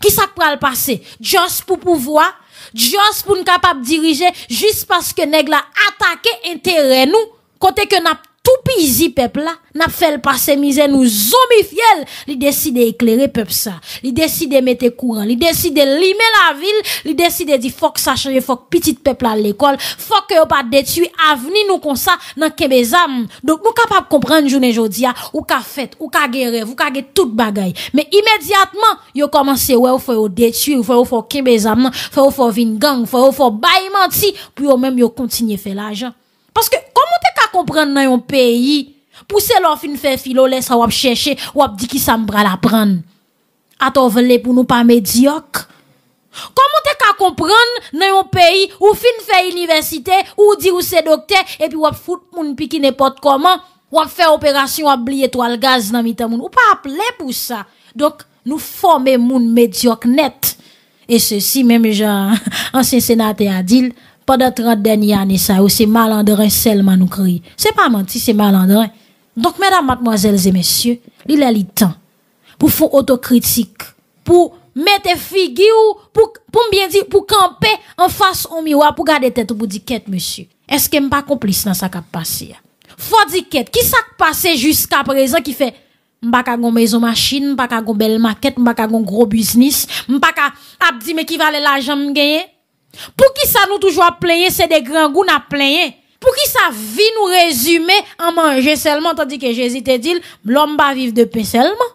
qui ça le passer Juste pour pouvoir Juste pour capable diriger juste parce que nèg la attaqué intérêt nous côté que n'a tou pizi pep la, nap fel pase mize nou zomi fiel, li deside eklere pep sa, li deside mete kouran, li deside lime la vil, li deside di fok sa chanje fok pitit pep la l'ekol, fok yo pa detu avni nou konsa nan kebe zam. Donk mou kapap komprende jounen jodi ya, ou ka fet, ou ka gerev, ou ka ge tout bagay. Men imediatman, yo komanse we ou foy ou detu, ou foy ou foy kebe zam, foy ou foy vin gang, foy ou foy bayman ti, pou yo menm yo kontinye fe la jan. Paske komon te comprendre dans un pays. Pousser leur fin faire filo, laisse ou chercher, ou dit qui ça me la prendre. À pour nous pas médiocre. Comment t'es qu'à comprendre dans un pays où fin fait université, ou dit où c'est docteur, et puis ou foutre moun pique n'importe comment, ou fait opération, ou oublier toile gaz dans mitan moun. Ou pas appelé pour ça. Donc, nous former moun médiocre net. Et ceci, même Jean, ancien sénateur a dit, pendant 30 dernières années, ça, c'est malandrin seulement nous crier. C'est pas menti, c'est malandrin. Donc, mesdames, mademoiselles et messieurs, il est le temps pour faire autocritique, pour mettre figure, pour, pour bien dire, pour camper en face au miroir, pour garder tête, pour dire quête, monsieur. Est-ce que pas complice dans ça qui a passé? Faut dire quête, qui ça passé jusqu'à présent qui fait M'pas ka gon maison machine, m'a ka gon belle maquette, m'a qu'à gon gros business, m'pas ka abdi mais qui valait l'argent m'gagner. Pour qui ça nous toujours plaigner, c'est des grands goûts à plaigner. Pour qui ça vit nous résumer en manger seulement, tandis que Jésus te dit, l'homme va vivre de paix seulement.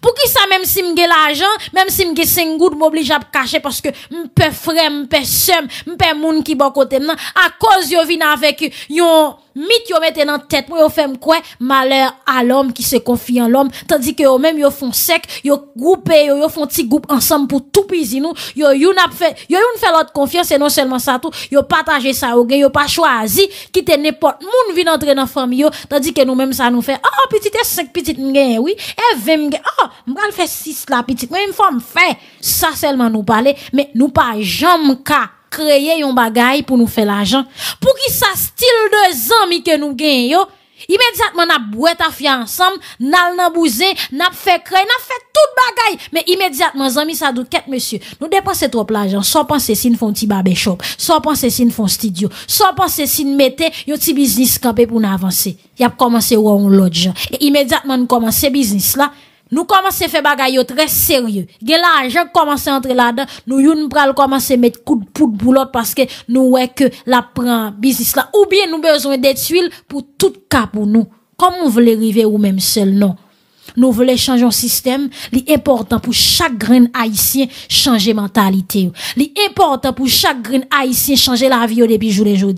Pour qui ça, même si j'ai l'argent, même si j'ai 5 gouttes, m'oblige à cacher parce que m'pe frère, m'pe somme, m'pe moun qui bon côté maintenant, à cause yo vin avec yon mythe yo mette dans tête, yo fait quoi? Malheur à l'homme qui se confie en l'homme, tandis que yo même yo font sec, yo groupe, yo, yo font petit groupe ensemble pour tout plaisir nous, yo yon fait, yo yon fait l'autre confiance et non seulement ça tout, yo partage ça yo gen, yo pas choisi, quitte n'importe moun vient entrer dans famille yo, tandis que nous même ça nous fait, oh, petite 5 petite oui, et eh, 20 Ah, Mwen fè sis la pitik Mwen fò m fè Sa selman nou pale Mwen nou pa jam ka kreye yon bagay pou nou fè la jan Pou ki sa stil de zami ke nou gen yo Imediatman na bweta fya ansam Nal na bouze Na fè kreye Na fè tout bagay Mwen imediatman zami sa doun ket monsye Nou depanse trop la jan Son panse si nou fon ti babè chok Son panse si nou fon studio Son panse si nou mette yon ti biznis kapè pou nou avanse Yap komanse yon lodge E imediatman nou komanse biznis la Nous commençons à faire bagaille très sérieux. Gen l'argent commence à entrer là-dedans. Nous yon pral commencer à mettre coups de poudre boulot parce que nous ouais que la prend business là. Ou bien nous besoin d'être tuiles pour tout cas pour nous. Comme on voulait arriver ou même seul, non. Nous voulons changer un système. L'important important pour chaque grain haïtien changer mentalité. L'important important pour chaque grain haïtien changer la vie depuis jour et jour.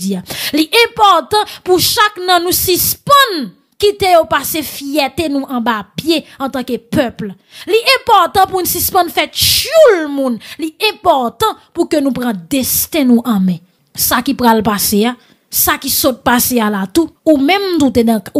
L'important important pour chaque nan nous suspendre Ki te yo pase fiyete nou an ba piye an tanke pepl. Li important pou yon sisman fèt choul moun. Li important pou ke nou pran desten nou anme. Sa ki pran l'pase ya. Sa ki sot pase ya la tou. Ou men mdou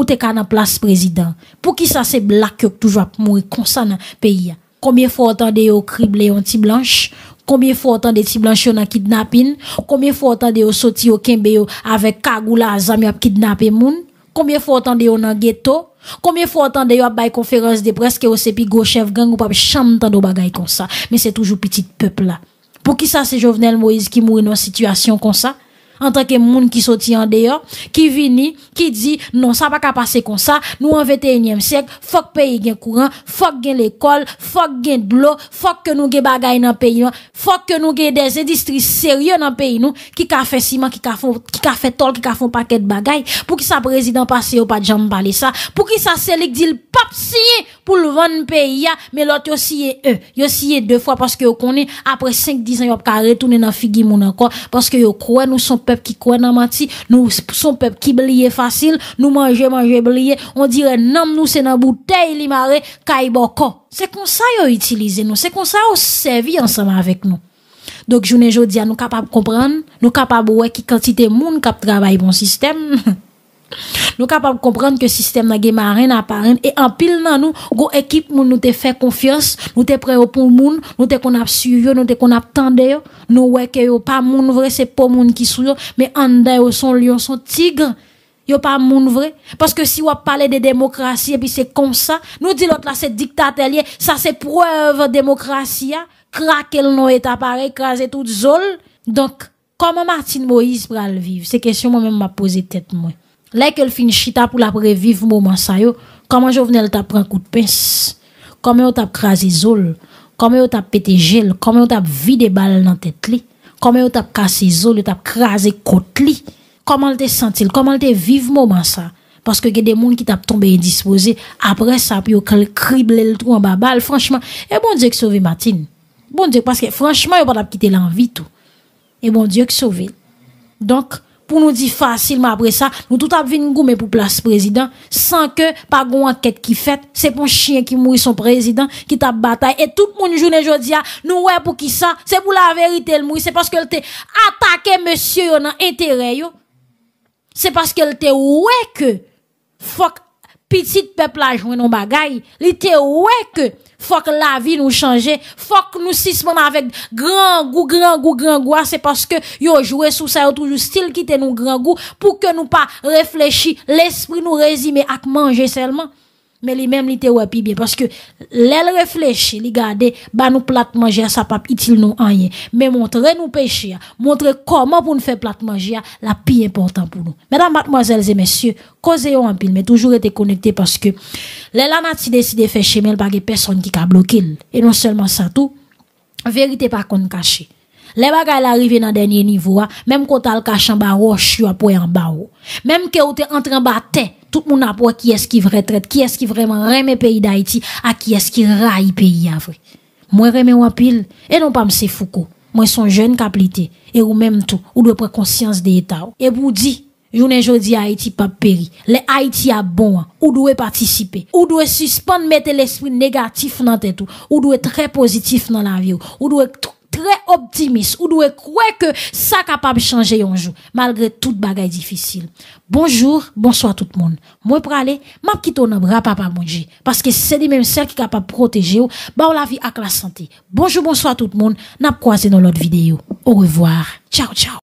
te ka nan plas prezident. Pou ki sa se blakyok toujwa moun konsan nan peyi ya. Komiye fòr tan de yo krible yon ti blanche. Komiye fòr tan de ti blanche yon nan kidnapin. Komiye fòr tan de yo soti yo kenbe yo avek kagou la zami ap kidnapin moun. Koumyen fwa otan de yo nan ghetto? Koumyen fwa otan de yo ap bay konferans de preske yo sepi gochev gang ou pap chanm tan do bagay kon sa? Men se toujou petit pepl la. Pou ki sa se jovenel Moise ki mou yon situasyon kon sa? an tanke moun ki soti an deyo, ki vini, ki di, non, sa pa ka pase kon sa, nou an 21e sek, fok peyi gen kouran, fok gen l'ekol, fok gen dlo, fok gen nou gen bagay nan peyi nou, fok gen nou gen des edistri seryo nan peyi nou, ki ka fè siman, ki ka fè tol, ki ka fè pakèd bagay, pou ki sa prezident pase yo pa jambale sa, pou ki sa selik di l'pap siye pou l'von peyi ya, men lot yo siye e, yo siye de fwa, paske yo konen, apre 5-10 an yo ap kare, tounen nan figi moun pep ki kwen nan mati, nou son pep ki blye fasil, nou manje manje blye, on dire nanm nou se nan bouteye li mare, kaiboko. Se konsa yo itilize nou, se konsa yo sevi ansama vek nou. Dok jounen jodia nou kapap kompran, nou kapap ouwe ki kantite moun kap trabay bon sistem. Nou kapap komprende ke sistem nan gen maren aparen E an pil nan nou, go ekip moun nou te fe konfios Nou te preyo pou moun, nou te kon ap suvyo, nou te kon ap tende yo Nou weke yo pa moun vre, se pou moun ki souyo Me anday yo son lion, son tigre Yo pa moun vre Paske si wap pale de demokrasi e pi se kon sa Nou di lot la se diktateliye, sa se preve demokrasi ya Krake l nou etapare, kraze tout zol Donk, koman Martin Moïse pral vive? Se kesyon moun men mwa pose tet mwen Lè ke l fin chita pou l ap reviv mouman sa yo, koman jo vene l tap pran kout pens? Koman yo tap krasi zol? Koman yo tap pete jel? Koman yo tap vide bal nan tèt li? Koman yo tap kase zol? Yo tap krasi kot li? Koman l te sentil? Koman l te viv mouman sa? Paske gen de moun ki tap tombe yedispose, apre sa ap yo kal krible l trou an ba bal, franchman, e bon diok sove matin. Bon diok, paske franchman yo pa tap kite l anvi tou. E bon diok sove. Donk, pou nou di fasilman apre sa, nou tout ap vin goume pou plas prezident, san ke pa goun anket ki fet, se pon chien ki moui son prezident, ki tap batay, e tout moun jounen jodia, nou wè pou ki san, se pou la verite l moui, se paske l te atake monsye yonan entere yo, se paske l te wè ke, fok, pitit peplaj wè non bagay, li te wè ke, Fok la vi nou chanje, fok nou sisman avèk gran gou, gran gou, gran gou. Ase ah, paske yo jwè sou sa yo toujou stil kite nou gran gou pou ke nou pa reflechi l'esprit nou rezime ak manje selman. Mè li mèm li te wè pi bie, paske lèl refleche, li gade, ba nou plat manje a sa pap, itil nou anye, mè montre ren nou peche a, montre koman pou nou fè plat manje a, la pi important pou nou. Mèdam batmwazèl zè mèsyè, ko zè yon anpil, mè toujou rete konekte, paske lèl anat si deside fèche, mèl bagè person ki ka blokil, e non selman sa tou, verite pa kon kache. Le bagay la rive nan denye nivou a, mem kota al kachan ba roche yo apoyan ba o. Mem ke ou te antren ba ten, tout moun apoy ki eski vretret, ki eski vreman reme peyi da Haiti, a ki eski rayi peyi avre. Mwen reme wapil, e non pa mse fuko. Mwen son jen kap lite, e ou mem tou, ou dwe prekonsyans de oh. eta ou. E bou di, jounen jodi Haiti pa peri. Le Haiti a bon a, ou dwe patisipe. Ou dwe suspande mette l'espri negatif nan te tou. Oh. Ou dwe tre pozitif nan la vi oh. ou. Ou dwe ktou. très optimiste. Ou doit croire que ça capable changer un jour, malgré toute bagaille difficile. Bonjour, bonsoir tout le monde. Moi, pour aller, m'a quitté dans bras papa manger. Parce que c'est les mêmes seul qui capable protéger protéger, bah, la vie avec la santé. Bonjour, bonsoir tout le monde. N'a croisé dans l'autre vidéo. Au revoir. Ciao, ciao.